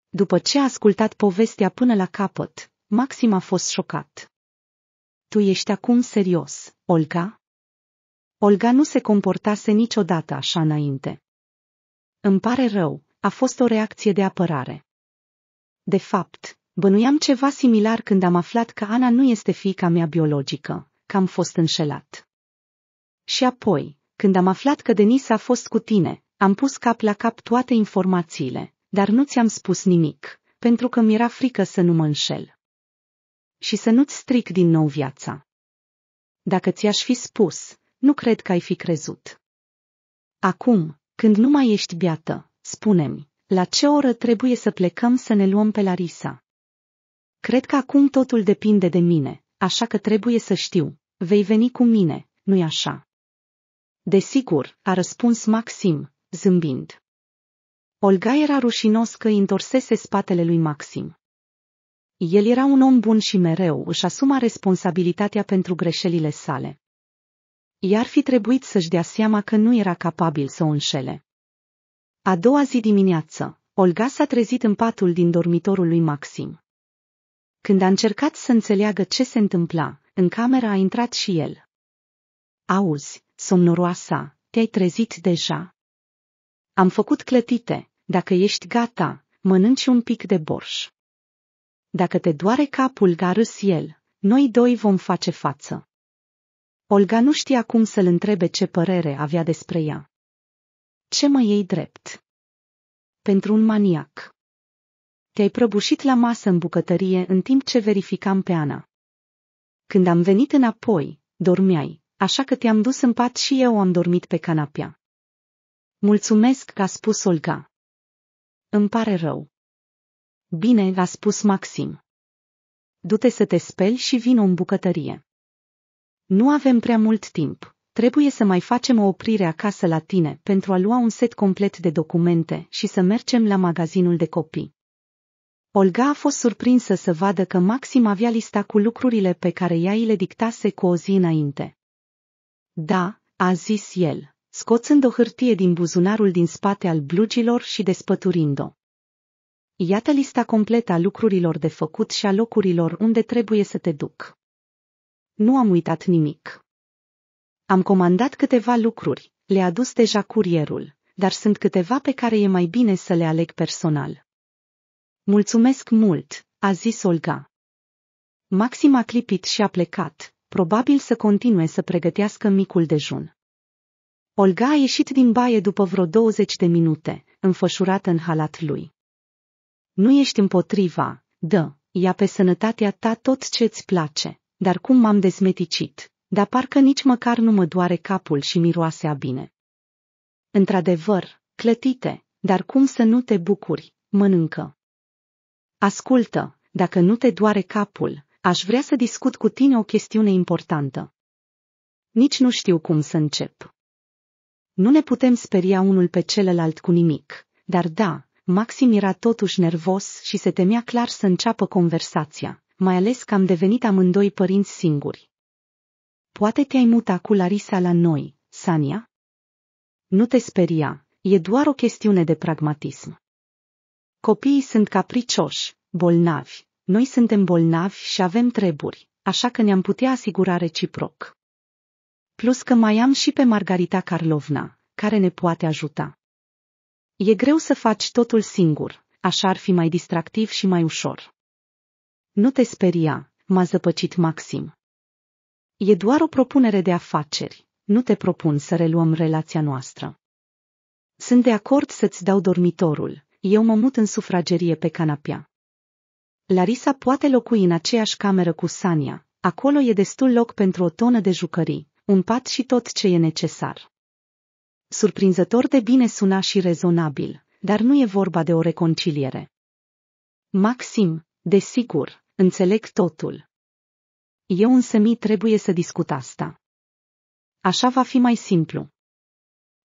După ce a ascultat povestea până la capăt, Maxim a fost șocat. Tu ești acum serios, Olga? Olga nu se comportase niciodată așa înainte. Îmi pare rău, a fost o reacție de apărare. De fapt, bănuiam ceva similar când am aflat că Ana nu este fiica mea biologică, că am fost înșelat. Și apoi, când am aflat că Denis a fost cu tine, am pus cap la cap toate informațiile, dar nu ți-am spus nimic, pentru că mi-era frică să nu mă înșel. Și să nu-ți stric din nou viața. Dacă ți-aș fi spus, nu cred că ai fi crezut. Acum, când nu mai ești biată, spune-mi, la ce oră trebuie să plecăm să ne luăm pe Larisa? Cred că acum totul depinde de mine, așa că trebuie să știu, vei veni cu mine, nu-i așa? Desigur, a răspuns Maxim, zâmbind. Olga era rușinos că întorsese spatele lui Maxim. El era un om bun și mereu își asuma responsabilitatea pentru greșelile sale i-ar fi trebuit să-și dea seama că nu era capabil să o înșele. A doua zi dimineață, Olga s-a trezit în patul din dormitorul lui Maxim. Când a încercat să înțeleagă ce se întâmpla, în camera a intrat și el. Auzi, somnoroasa, te-ai trezit deja. Am făcut clătite, dacă ești gata, mănânci un pic de borș. Dacă te doare capul, a râs el, noi doi vom face față. Olga nu știa cum să-l întrebe ce părere avea despre ea. Ce mă iei drept? Pentru un maniac. Te-ai prăbușit la masă în bucătărie în timp ce verificam pe Ana. Când am venit înapoi, dormeai, așa că te-am dus în pat și eu am dormit pe canapea. Mulțumesc că a spus Olga. Îmi pare rău. Bine, a spus Maxim. Du-te să te speli și vin în bucătărie. Nu avem prea mult timp. Trebuie să mai facem o oprire acasă la tine pentru a lua un set complet de documente și să mergem la magazinul de copii. Olga a fost surprinsă să vadă că Maxim avea lista cu lucrurile pe care ea îi le dictase cu o zi înainte. Da, a zis el, scoțând o hârtie din buzunarul din spate al blugilor și despăturind-o. Iată lista completă a lucrurilor de făcut și a locurilor unde trebuie să te duc nu am uitat nimic. Am comandat câteva lucruri, le-a dus deja curierul, dar sunt câteva pe care e mai bine să le aleg personal. Mulțumesc mult, a zis Olga. Maxim a clipit și a plecat, probabil să continue să pregătească micul dejun. Olga a ieșit din baie după vreo 20 de minute, înfășurată în halat lui. Nu ești împotriva, dă, ia pe sănătatea ta tot ce-ți place dar cum m-am desmeticit, dar parcă nici măcar nu mă doare capul și miroasea bine. Într-adevăr, clătite, dar cum să nu te bucuri, mănâncă. Ascultă, dacă nu te doare capul, aș vrea să discut cu tine o chestiune importantă. Nici nu știu cum să încep. Nu ne putem speria unul pe celălalt cu nimic, dar da, Maxim era totuși nervos și se temea clar să înceapă conversația, mai ales că am devenit amândoi părinți singuri. Poate te-ai muta cu Larisa la noi, Sania? Nu te speria, e doar o chestiune de pragmatism. Copiii sunt capricioși, bolnavi, noi suntem bolnavi și avem treburi, așa că ne-am putea asigura reciproc. Plus că mai am și pe Margarita Carlovna, care ne poate ajuta. E greu să faci totul singur, așa ar fi mai distractiv și mai ușor. Nu te speria, m-a zăpăcit Maxim. E doar o propunere de afaceri, nu te propun să reluăm relația noastră. Sunt de acord să-ți dau dormitorul, eu mă mut în sufragerie pe canapea. Larisa poate locui în aceeași cameră cu Sania, acolo e destul loc pentru o tonă de jucării, un pat și tot ce e necesar. Surprinzător de bine suna și rezonabil, dar nu e vorba de o reconciliere. Maxim, desigur, Înțeleg totul. Eu însă mi trebuie să discut asta. Așa va fi mai simplu.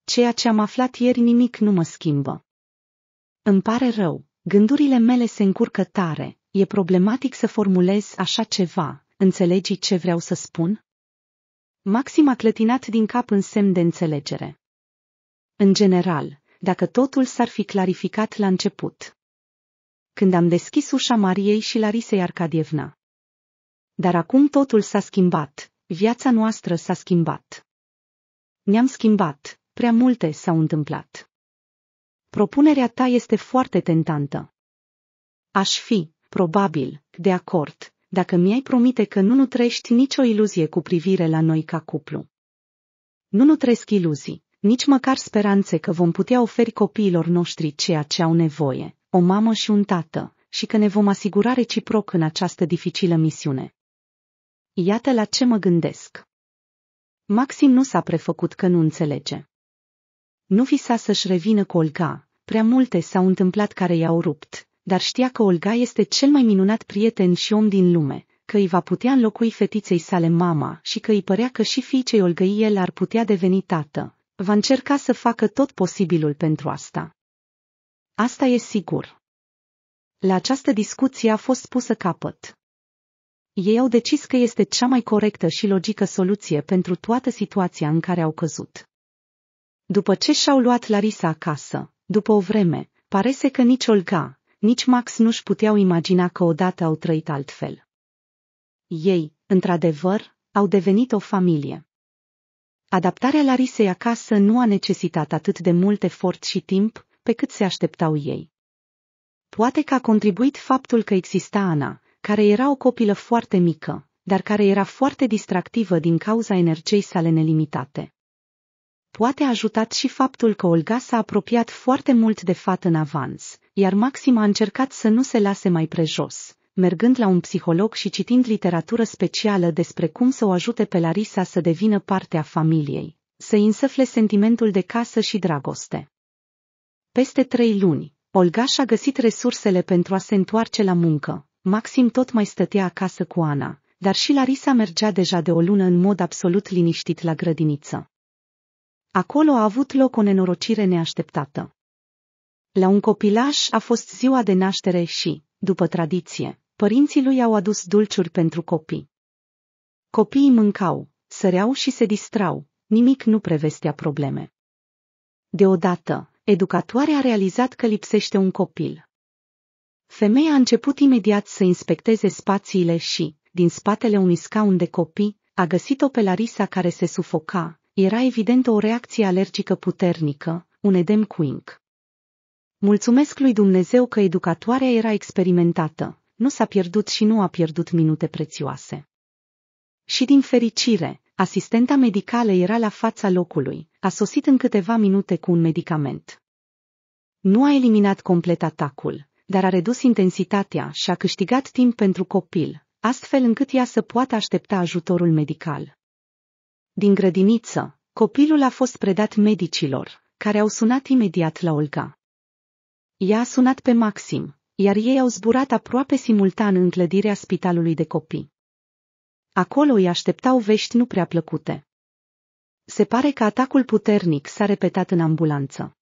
Ceea ce am aflat ieri nimic nu mă schimbă. Îmi pare rău, gândurile mele se încurcă tare, e problematic să formulez așa ceva, înțelegi ce vreau să spun? Maxim a clătinat din cap în semn de înțelegere. În general, dacă totul s-ar fi clarificat la început când am deschis ușa Mariei și Larisei Arcadievna. Dar acum totul s-a schimbat, viața noastră s-a schimbat. Ne-am schimbat, prea multe s-au întâmplat. Propunerea ta este foarte tentantă. Aș fi, probabil, de acord, dacă mi-ai promite că nu nutrești nicio iluzie cu privire la noi ca cuplu. Nu nutresc iluzii, nici măcar speranțe că vom putea oferi copiilor noștri ceea ce au nevoie, o mamă și un tată, și că ne vom asigura reciproc în această dificilă misiune. Iată la ce mă gândesc. Maxim nu s-a prefăcut că nu înțelege. Nu visa să-și revină cu Olga, prea multe s-au întâmplat care i-au rupt, dar știa că Olga este cel mai minunat prieten și om din lume, că îi va putea înlocui fetiței sale mama și că îi părea că și fiicei Olgăi el ar putea deveni tată. Va încerca să facă tot posibilul pentru asta. Asta e sigur. La această discuție a fost pusă capăt. Ei au decis că este cea mai corectă și logică soluție pentru toată situația în care au căzut. După ce și-au luat Larisa acasă, după o vreme, parese că nici Olga, nici Max nu-și puteau imagina că odată au trăit altfel. Ei, într-adevăr, au devenit o familie. Adaptarea Larisei acasă nu a necesitat atât de mult efort și timp pe cât se așteptau ei. Poate că a contribuit faptul că exista Ana, care era o copilă foarte mică, dar care era foarte distractivă din cauza energiei sale nelimitate. Poate a ajutat și faptul că Olga s-a apropiat foarte mult de fată în avans, iar Maxim a încercat să nu se lase mai prejos, mergând la un psiholog și citind literatură specială despre cum să o ajute pe Larisa să devină parte a familiei, să însăfle sentimentul de casă și dragoste. Peste trei luni, Olga și-a găsit resursele pentru a se întoarce la muncă. Maxim tot mai stătea acasă cu Ana, dar și Larisa mergea deja de o lună în mod absolut liniștit la grădiniță. Acolo a avut loc o nenorocire neașteptată. La un copilaș a fost ziua de naștere și, după tradiție, părinții lui au adus dulciuri pentru copii. Copiii mâncau, săreau și se distrau, nimic nu prevestea probleme. Deodată, Educatoarea a realizat că lipsește un copil. Femeia a început imediat să inspecteze spațiile și, din spatele unui scaun de copii, a găsit-o pe Larisa care se sufoca. Era evident o reacție alergică puternică, un edem cuinc. Mulțumesc lui Dumnezeu că educatoarea era experimentată, nu s-a pierdut și nu a pierdut minute prețioase. Și din fericire, asistenta medicală era la fața locului, a sosit în câteva minute cu un medicament. Nu a eliminat complet atacul, dar a redus intensitatea și a câștigat timp pentru copil, astfel încât ea să poată aștepta ajutorul medical. Din grădiniță, copilul a fost predat medicilor, care au sunat imediat la Olga. Ea a sunat pe Maxim, iar ei au zburat aproape simultan în clădirea spitalului de copii. Acolo îi așteptau vești nu prea plăcute. Se pare că atacul puternic s-a repetat în ambulanță.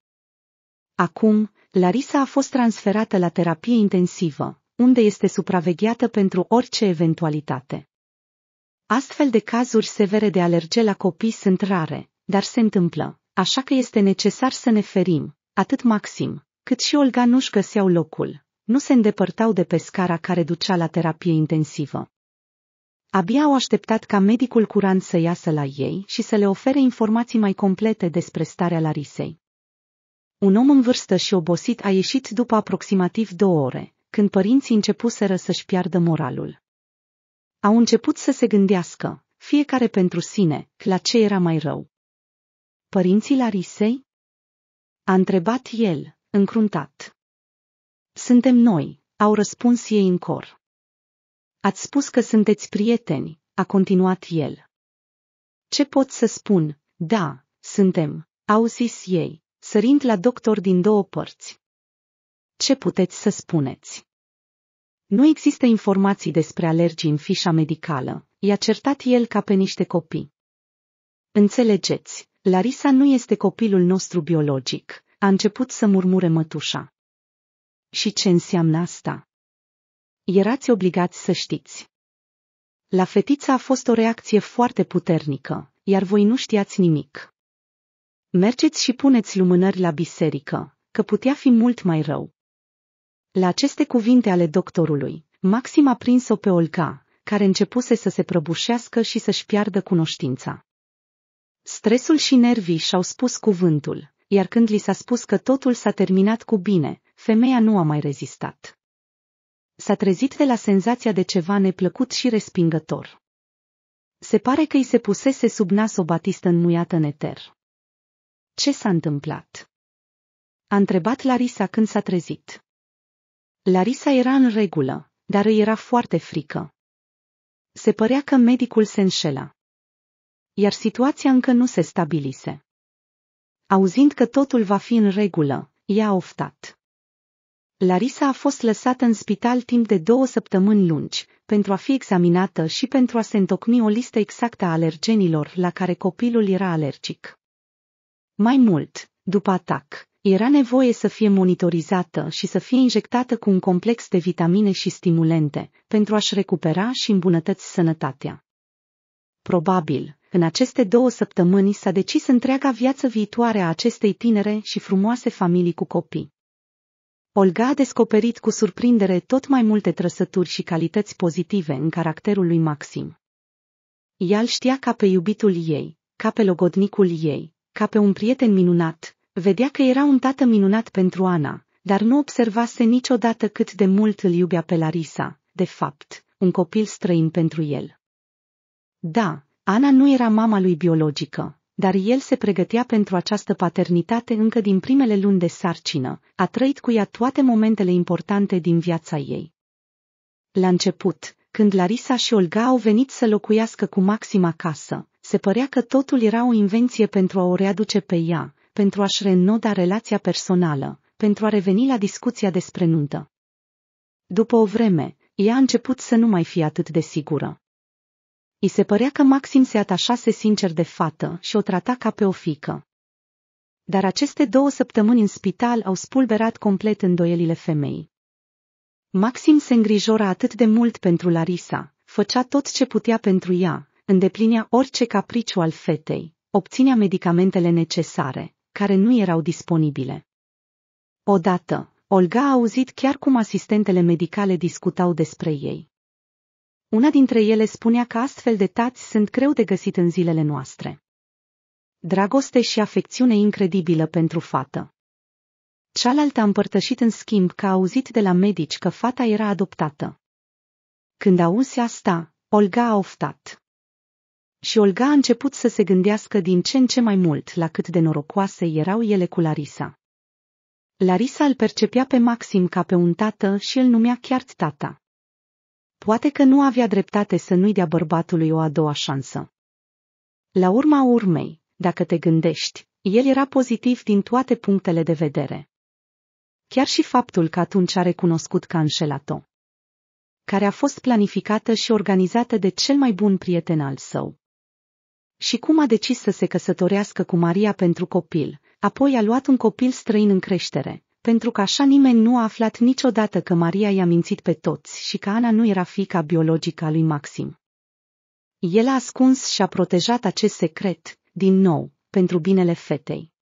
Acum, Larisa a fost transferată la terapie intensivă, unde este supravegheată pentru orice eventualitate. Astfel de cazuri severe de alergie la copii sunt rare, dar se întâmplă, așa că este necesar să ne ferim, atât Maxim, cât și Olga nu-și găseau locul, nu se îndepărtau de pe scara care ducea la terapie intensivă. Abia au așteptat ca medicul curant să iasă la ei și să le ofere informații mai complete despre starea Larisei. Un om în vârstă și obosit a ieșit după aproximativ două ore, când părinții începuseră să-și piardă moralul. Au început să se gândească, fiecare pentru sine, la ce era mai rău. Părinții Larisei? A întrebat el, încruntat. Suntem noi, au răspuns ei în cor. Ați spus că sunteți prieteni, a continuat el. Ce pot să spun? Da, suntem, au zis ei, sărind la doctor din două părți. Ce puteți să spuneți? Nu există informații despre alergii în fișa medicală, i-a certat el ca pe niște copii. Înțelegeți, Larisa nu este copilul nostru biologic, a început să murmure mătușa. Și ce înseamnă asta? erați obligați să știți. La fetiță a fost o reacție foarte puternică, iar voi nu știați nimic. Mergeți și puneți lumânări la biserică, că putea fi mult mai rău. La aceste cuvinte ale doctorului, Maxim a prins-o pe Olga, care începuse să se prăbușească și să-și piardă cunoștința. Stresul și nervii și-au spus cuvântul, iar când li s-a spus că totul s-a terminat cu bine, femeia nu a mai rezistat. S-a trezit de la senzația de ceva neplăcut și respingător. Se pare că îi se pusese sub nas o batistă înmuiată în eter. Ce s-a întâmplat? A întrebat Larisa când s-a trezit. Larisa era în regulă, dar îi era foarte frică. Se părea că medicul se înșela. Iar situația încă nu se stabilise. Auzind că totul va fi în regulă, ea a oftat. Larisa a fost lăsată în spital timp de două săptămâni lungi, pentru a fi examinată și pentru a se întocmi o listă exactă a alergenilor la care copilul era alergic. Mai mult, după atac, era nevoie să fie monitorizată și să fie injectată cu un complex de vitamine și stimulente, pentru a-și recupera și îmbunătăți sănătatea. Probabil, în aceste două săptămâni s-a decis întreaga viață viitoare a acestei tinere și frumoase familii cu copii. Olga a descoperit cu surprindere tot mai multe trăsături și calități pozitive în caracterul lui Maxim. Ea îl știa ca pe iubitul ei, ca pe logodnicul ei, ca pe un prieten minunat, vedea că era un tată minunat pentru Ana, dar nu observase niciodată cât de mult îl iubea pe Larisa, de fapt, un copil străin pentru el. Da, Ana nu era mama lui biologică, dar el se pregătea pentru această paternitate încă din primele luni de sarcină, a trăit cu ea toate momentele importante din viața ei. La început, când Larisa și Olga au venit să locuiască cu Maxima acasă, se părea că totul era o invenție pentru a o readuce pe ea, pentru a-și renoda relația personală, pentru a reveni la discuția despre nuntă. După o vreme, ea a început să nu mai fie atât de sigură. I se părea că Maxim se atașase sincer de fată și o trata ca pe o fică. Dar aceste două săptămâni în spital au spulberat complet îndoielile femei. Maxim se îngrijora atât de mult pentru Larisa, făcea tot ce putea pentru ea, îndeplinea orice capriciu al fetei, obținea medicamentele necesare, care nu erau disponibile. Odată, Olga a auzit chiar cum asistentele medicale discutau despre ei. Una dintre ele spunea că astfel de tați sunt greu de găsit în zilele noastre. Dragoste și afecțiune incredibilă pentru fată. Cealaltă a împărtășit în schimb că a auzit de la medici că fata era adoptată. Când auzi asta, Olga a oftat. Și Olga a început să se gândească din ce în ce mai mult la cât de norocoase erau ele cu Larisa. Larisa îl percepea pe Maxim ca pe un tată și îl numea chiar tata. Poate că nu avea dreptate să nu-i dea bărbatului o a doua șansă. La urma urmei, dacă te gândești, el era pozitiv din toate punctele de vedere. Chiar și faptul că atunci a recunoscut că a înșelat-o. Care a fost planificată și organizată de cel mai bun prieten al său. Și cum a decis să se căsătorească cu Maria pentru copil, apoi a luat un copil străin în creștere, pentru că așa nimeni nu a aflat niciodată că Maria i-a mințit pe toți și că Ana nu era fica biologică a lui Maxim. El a ascuns și a protejat acest secret, din nou, pentru binele fetei.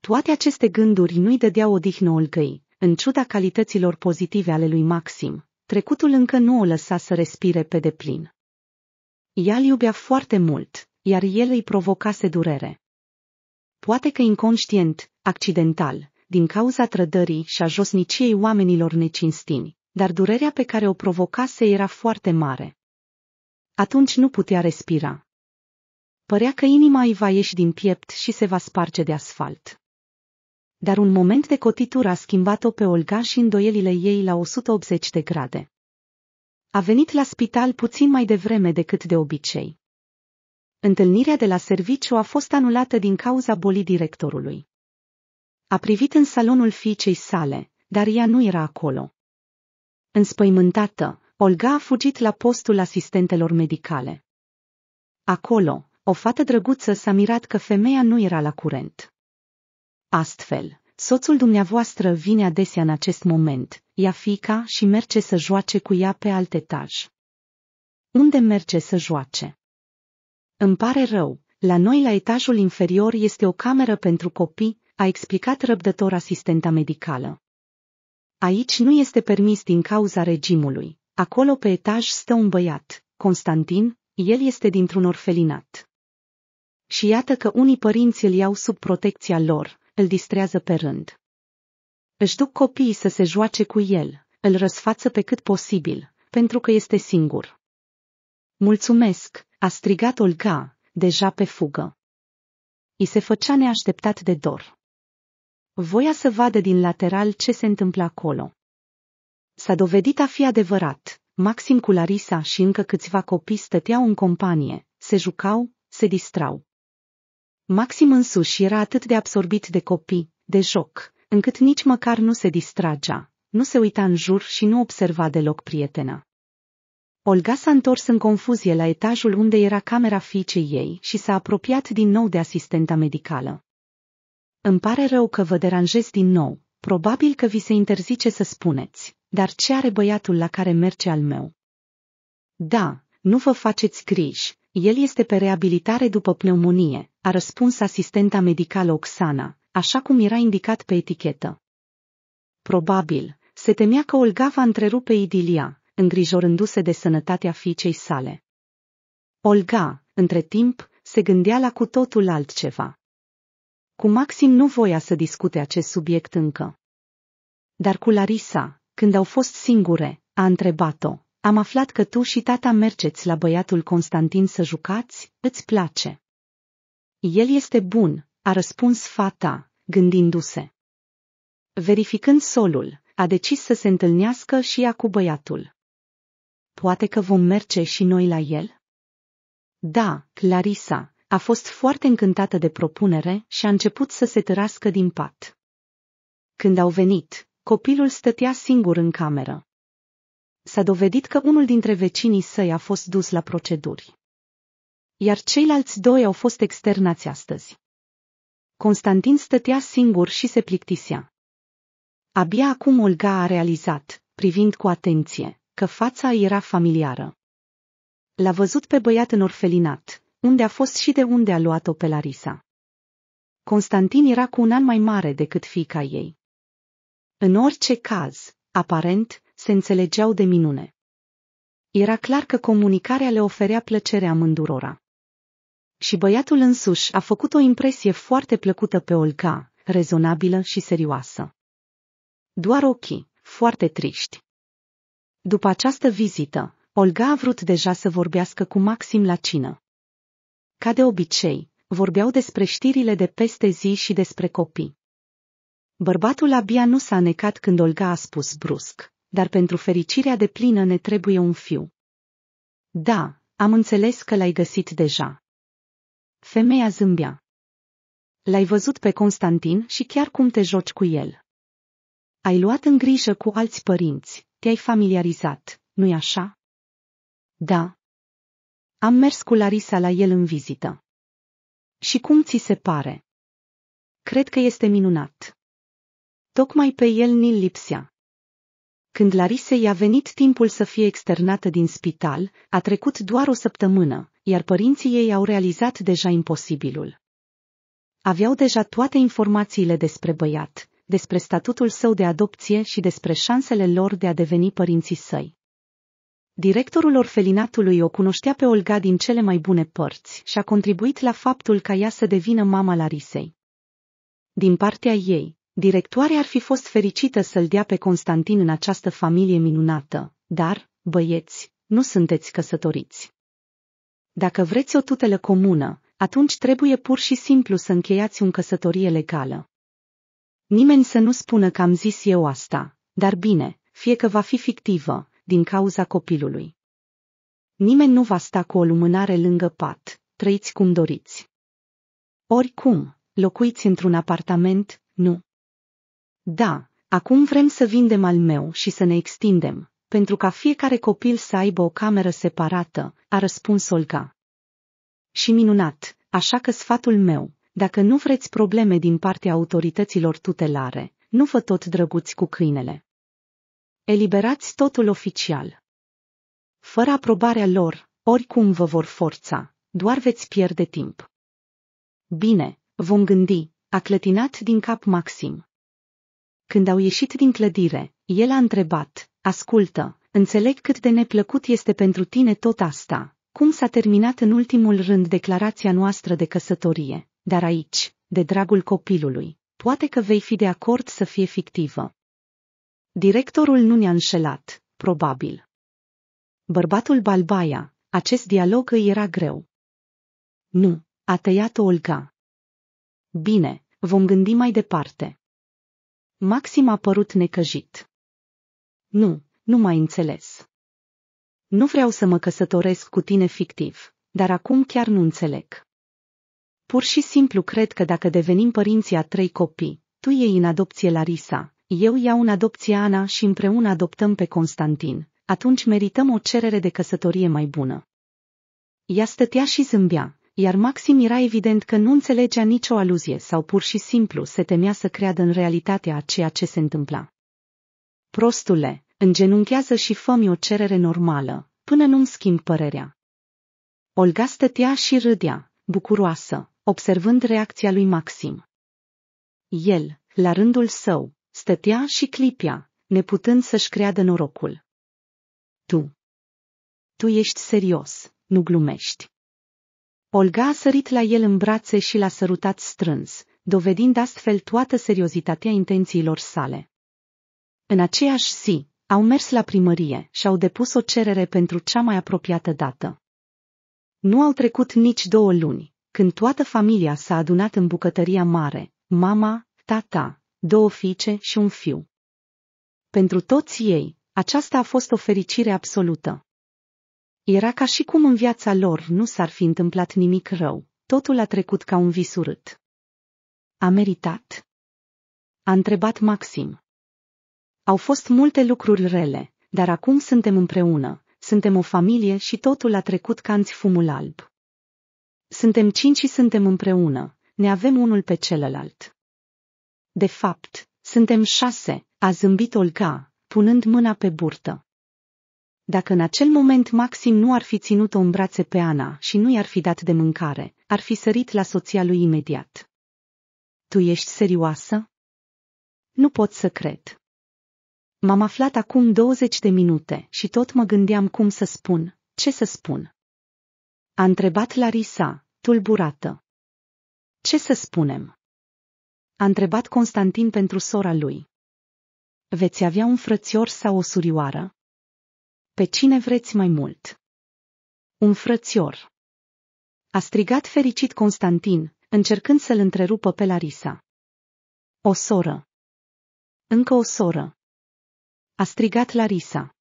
Toate aceste gânduri nu-i dădeau odihnă olgăi, în ciuda calităților pozitive ale lui Maxim, trecutul încă nu o lăsa să respire pe deplin. Ea îl iubea foarte mult, iar el îi provocase durere. Poate că inconștient, accidental, din cauza trădării și a josniciei oamenilor necinstini, dar durerea pe care o provocase era foarte mare. Atunci nu putea respira. Părea că inima îi va ieși din piept și se va sparge de asfalt. Dar un moment de cotitură a schimbat-o pe Olga și îndoielile ei la 180 de grade. A venit la spital puțin mai devreme decât de obicei. Întâlnirea de la serviciu a fost anulată din cauza bolii directorului. A privit în salonul fiicei sale, dar ea nu era acolo. Înspăimântată, Olga a fugit la postul asistentelor medicale. Acolo, o fată drăguță s-a mirat că femeia nu era la curent. Astfel, soțul dumneavoastră vine adesea în acest moment, ia fica și merge să joace cu ea pe alt etaj. Unde merge să joace? Îmi pare rău, la noi la etajul inferior este o cameră pentru copii, a explicat răbdător asistenta medicală. Aici nu este permis din cauza regimului. Acolo pe etaj stă un băiat, Constantin, el este dintr-un orfelinat. Și iată că unii părinți îl iau sub protecția lor, îl distrează pe rând. Își duc copiii să se joace cu el, îl răsfață pe cât posibil, pentru că este singur. Mulțumesc, a strigat Olga, deja pe fugă. I se făcea neașteptat de dor. Voia să vadă din lateral ce se întâmplă acolo. S-a dovedit a fi adevărat. Maxim cu Larisa și încă câțiva copii stăteau în companie, se jucau, se distrau. Maxim însuși era atât de absorbit de copii, de joc, încât nici măcar nu se distragea, nu se uita în jur și nu observa deloc prietena. Olga s-a întors în confuzie la etajul unde era camera fiicei ei și s-a apropiat din nou de asistenta medicală. Îmi pare rău că vă deranjez din nou, probabil că vi se interzice să spuneți, dar ce are băiatul la care merge al meu? Da, nu vă faceți griji, el este pe reabilitare după pneumonie, a răspuns asistenta medicală Oxana, așa cum era indicat pe etichetă. Probabil, se temea că Olga va întrerupe idilia, îngrijorându-se de sănătatea fiicei sale. Olga, între timp, se gândea la cu totul altceva. Cu Maxim nu voia să discute acest subiect încă. Dar cu Larisa, când au fost singure, a întrebat-o, am aflat că tu și tata mergeți la băiatul Constantin să jucați, îți place. El este bun, a răspuns fata, gândindu-se. Verificând solul, a decis să se întâlnească și ea cu băiatul. Poate că vom merge și noi la el? Da, Clarisa, a fost foarte încântată de propunere și a început să se târască din pat. Când au venit, copilul stătea singur în cameră. S-a dovedit că unul dintre vecinii săi a fost dus la proceduri. Iar ceilalți doi au fost externați astăzi. Constantin stătea singur și se plictisea. Abia acum Olga a realizat, privind cu atenție, că fața era familiară. L-a văzut pe băiat în orfelinat, unde a fost și de unde a luat-o pe Larisa. Constantin era cu un an mai mare decât fica ei. În orice caz, aparent, se înțelegeau de minune. Era clar că comunicarea le oferea plăcerea mândurora. Și băiatul însuși a făcut o impresie foarte plăcută pe Olga, rezonabilă și serioasă. Doar ochii, foarte triști. După această vizită, Olga a vrut deja să vorbească cu Maxim la cină. Ca de obicei, vorbeau despre știrile de peste zi și despre copii. Bărbatul abia nu s-a necat când Olga a spus brusc, dar pentru fericirea de plină ne trebuie un fiu. Da, am înțeles că l-ai găsit deja. Femeia zâmbea. L-ai văzut pe Constantin și chiar cum te joci cu el. Ai luat în grijă cu alți părinți, te-ai familiarizat, nu-i așa? Da, am mers cu Larisa la el în vizită. Și cum ți se pare? Cred că este minunat. Tocmai pe el ni-l lipsea. Când Larisei i-a venit timpul să fie externată din spital, a trecut doar o săptămână, iar părinții ei au realizat deja imposibilul. Aveau deja toate informațiile despre băiat, despre statutul său de adopție și despre șansele lor de a deveni părinții săi. Directorul orfelinatului o cunoștea pe Olga din cele mai bune părți și a contribuit la faptul ca ea să devină mama Larisei. Din partea ei, directoarea ar fi fost fericită să-l dea pe Constantin în această familie minunată, dar, băieți, nu sunteți căsătoriți. Dacă vreți o tutelă comună, atunci trebuie pur și simplu să încheiați un căsătorie legală. Nimeni să nu spună că am zis eu asta, dar bine, fie că va fi fictivă, din cauza copilului. Nimeni nu va sta cu o lumânare lângă pat, trăiți cum doriți. Oricum, locuiți într-un apartament, nu. Da, acum vrem să vindem al meu și să ne extindem, pentru ca fiecare copil să aibă o cameră separată, a răspuns Olga. Și minunat, așa că sfatul meu, dacă nu vreți probleme din partea autorităților tutelare, nu vă tot drăguți cu câinele. Eliberați totul oficial. Fără aprobarea lor, oricum vă vor forța, doar veți pierde timp. Bine, vom gândi, a clătinat din cap Maxim. Când au ieșit din clădire, el a întrebat, ascultă, înțeleg cât de neplăcut este pentru tine tot asta, cum s-a terminat în ultimul rând declarația noastră de căsătorie, dar aici, de dragul copilului, poate că vei fi de acord să fie fictivă. Directorul nu ne-a înșelat, probabil. Bărbatul Balbaia, acest dialog îi era greu. Nu, a tăiat Olga. Bine, vom gândi mai departe. Maxim a părut necăjit. Nu, nu mai înțeles. Nu vreau să mă căsătoresc cu tine fictiv, dar acum chiar nu înțeleg. Pur și simplu cred că dacă devenim părinții a trei copii, tu iei în adopție Larisa, eu iau în adopție Ana și împreună adoptăm pe Constantin, atunci merităm o cerere de căsătorie mai bună. Ea stătea și zâmbea, iar Maxim era evident că nu înțelegea nicio aluzie sau pur și simplu se temea să creadă în realitatea a ceea ce se întâmpla. Prostule, îngenunchează și fă-mi o cerere normală, până nu-mi schimb părerea. Olga stătea și râdea, bucuroasă, observând reacția lui Maxim. El, la rândul său, Stătea și clipea, neputând să-și creadă norocul. Tu. Tu ești serios, nu glumești. Olga a sărit la el în brațe și l-a sărutat strâns, dovedind astfel toată seriozitatea intențiilor sale. În aceeași zi, au mers la primărie și au depus o cerere pentru cea mai apropiată dată. Nu au trecut nici două luni, când toată familia s-a adunat în bucătăria mare, mama, tata, două fiice și un fiu. Pentru toți ei, aceasta a fost o fericire absolută. Era ca și cum în viața lor nu s-ar fi întâmplat nimic rău, totul a trecut ca un vis urât. A meritat? A întrebat Maxim. Au fost multe lucruri rele, dar acum suntem împreună, suntem o familie și totul a trecut ca înți fumul alb. Suntem cinci și suntem împreună, ne avem unul pe celălalt. De fapt, suntem șase, a zâmbit Olga, punând mâna pe burtă. Dacă în acel moment Maxim nu ar fi ținut-o în brațe pe Ana și nu i-ar fi dat de mâncare, ar fi sărit la soția lui imediat. Tu ești serioasă? Nu pot să cred. M-am aflat acum 20 de minute și tot mă gândeam cum să spun, ce să spun. A întrebat Larisa, tulburată. Ce să spunem? A întrebat Constantin pentru sora lui. Veți avea un frățior sau o surioară? Pe cine vreți mai mult? Un frățior. A strigat fericit Constantin, încercând să-l întrerupă pe Larisa. O soră. Încă o soră. A strigat Larisa.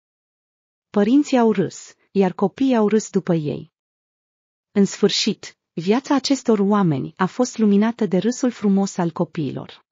Părinții au râs, iar copiii au râs după ei. În sfârșit, Viața acestor oameni a fost luminată de râsul frumos al copiilor.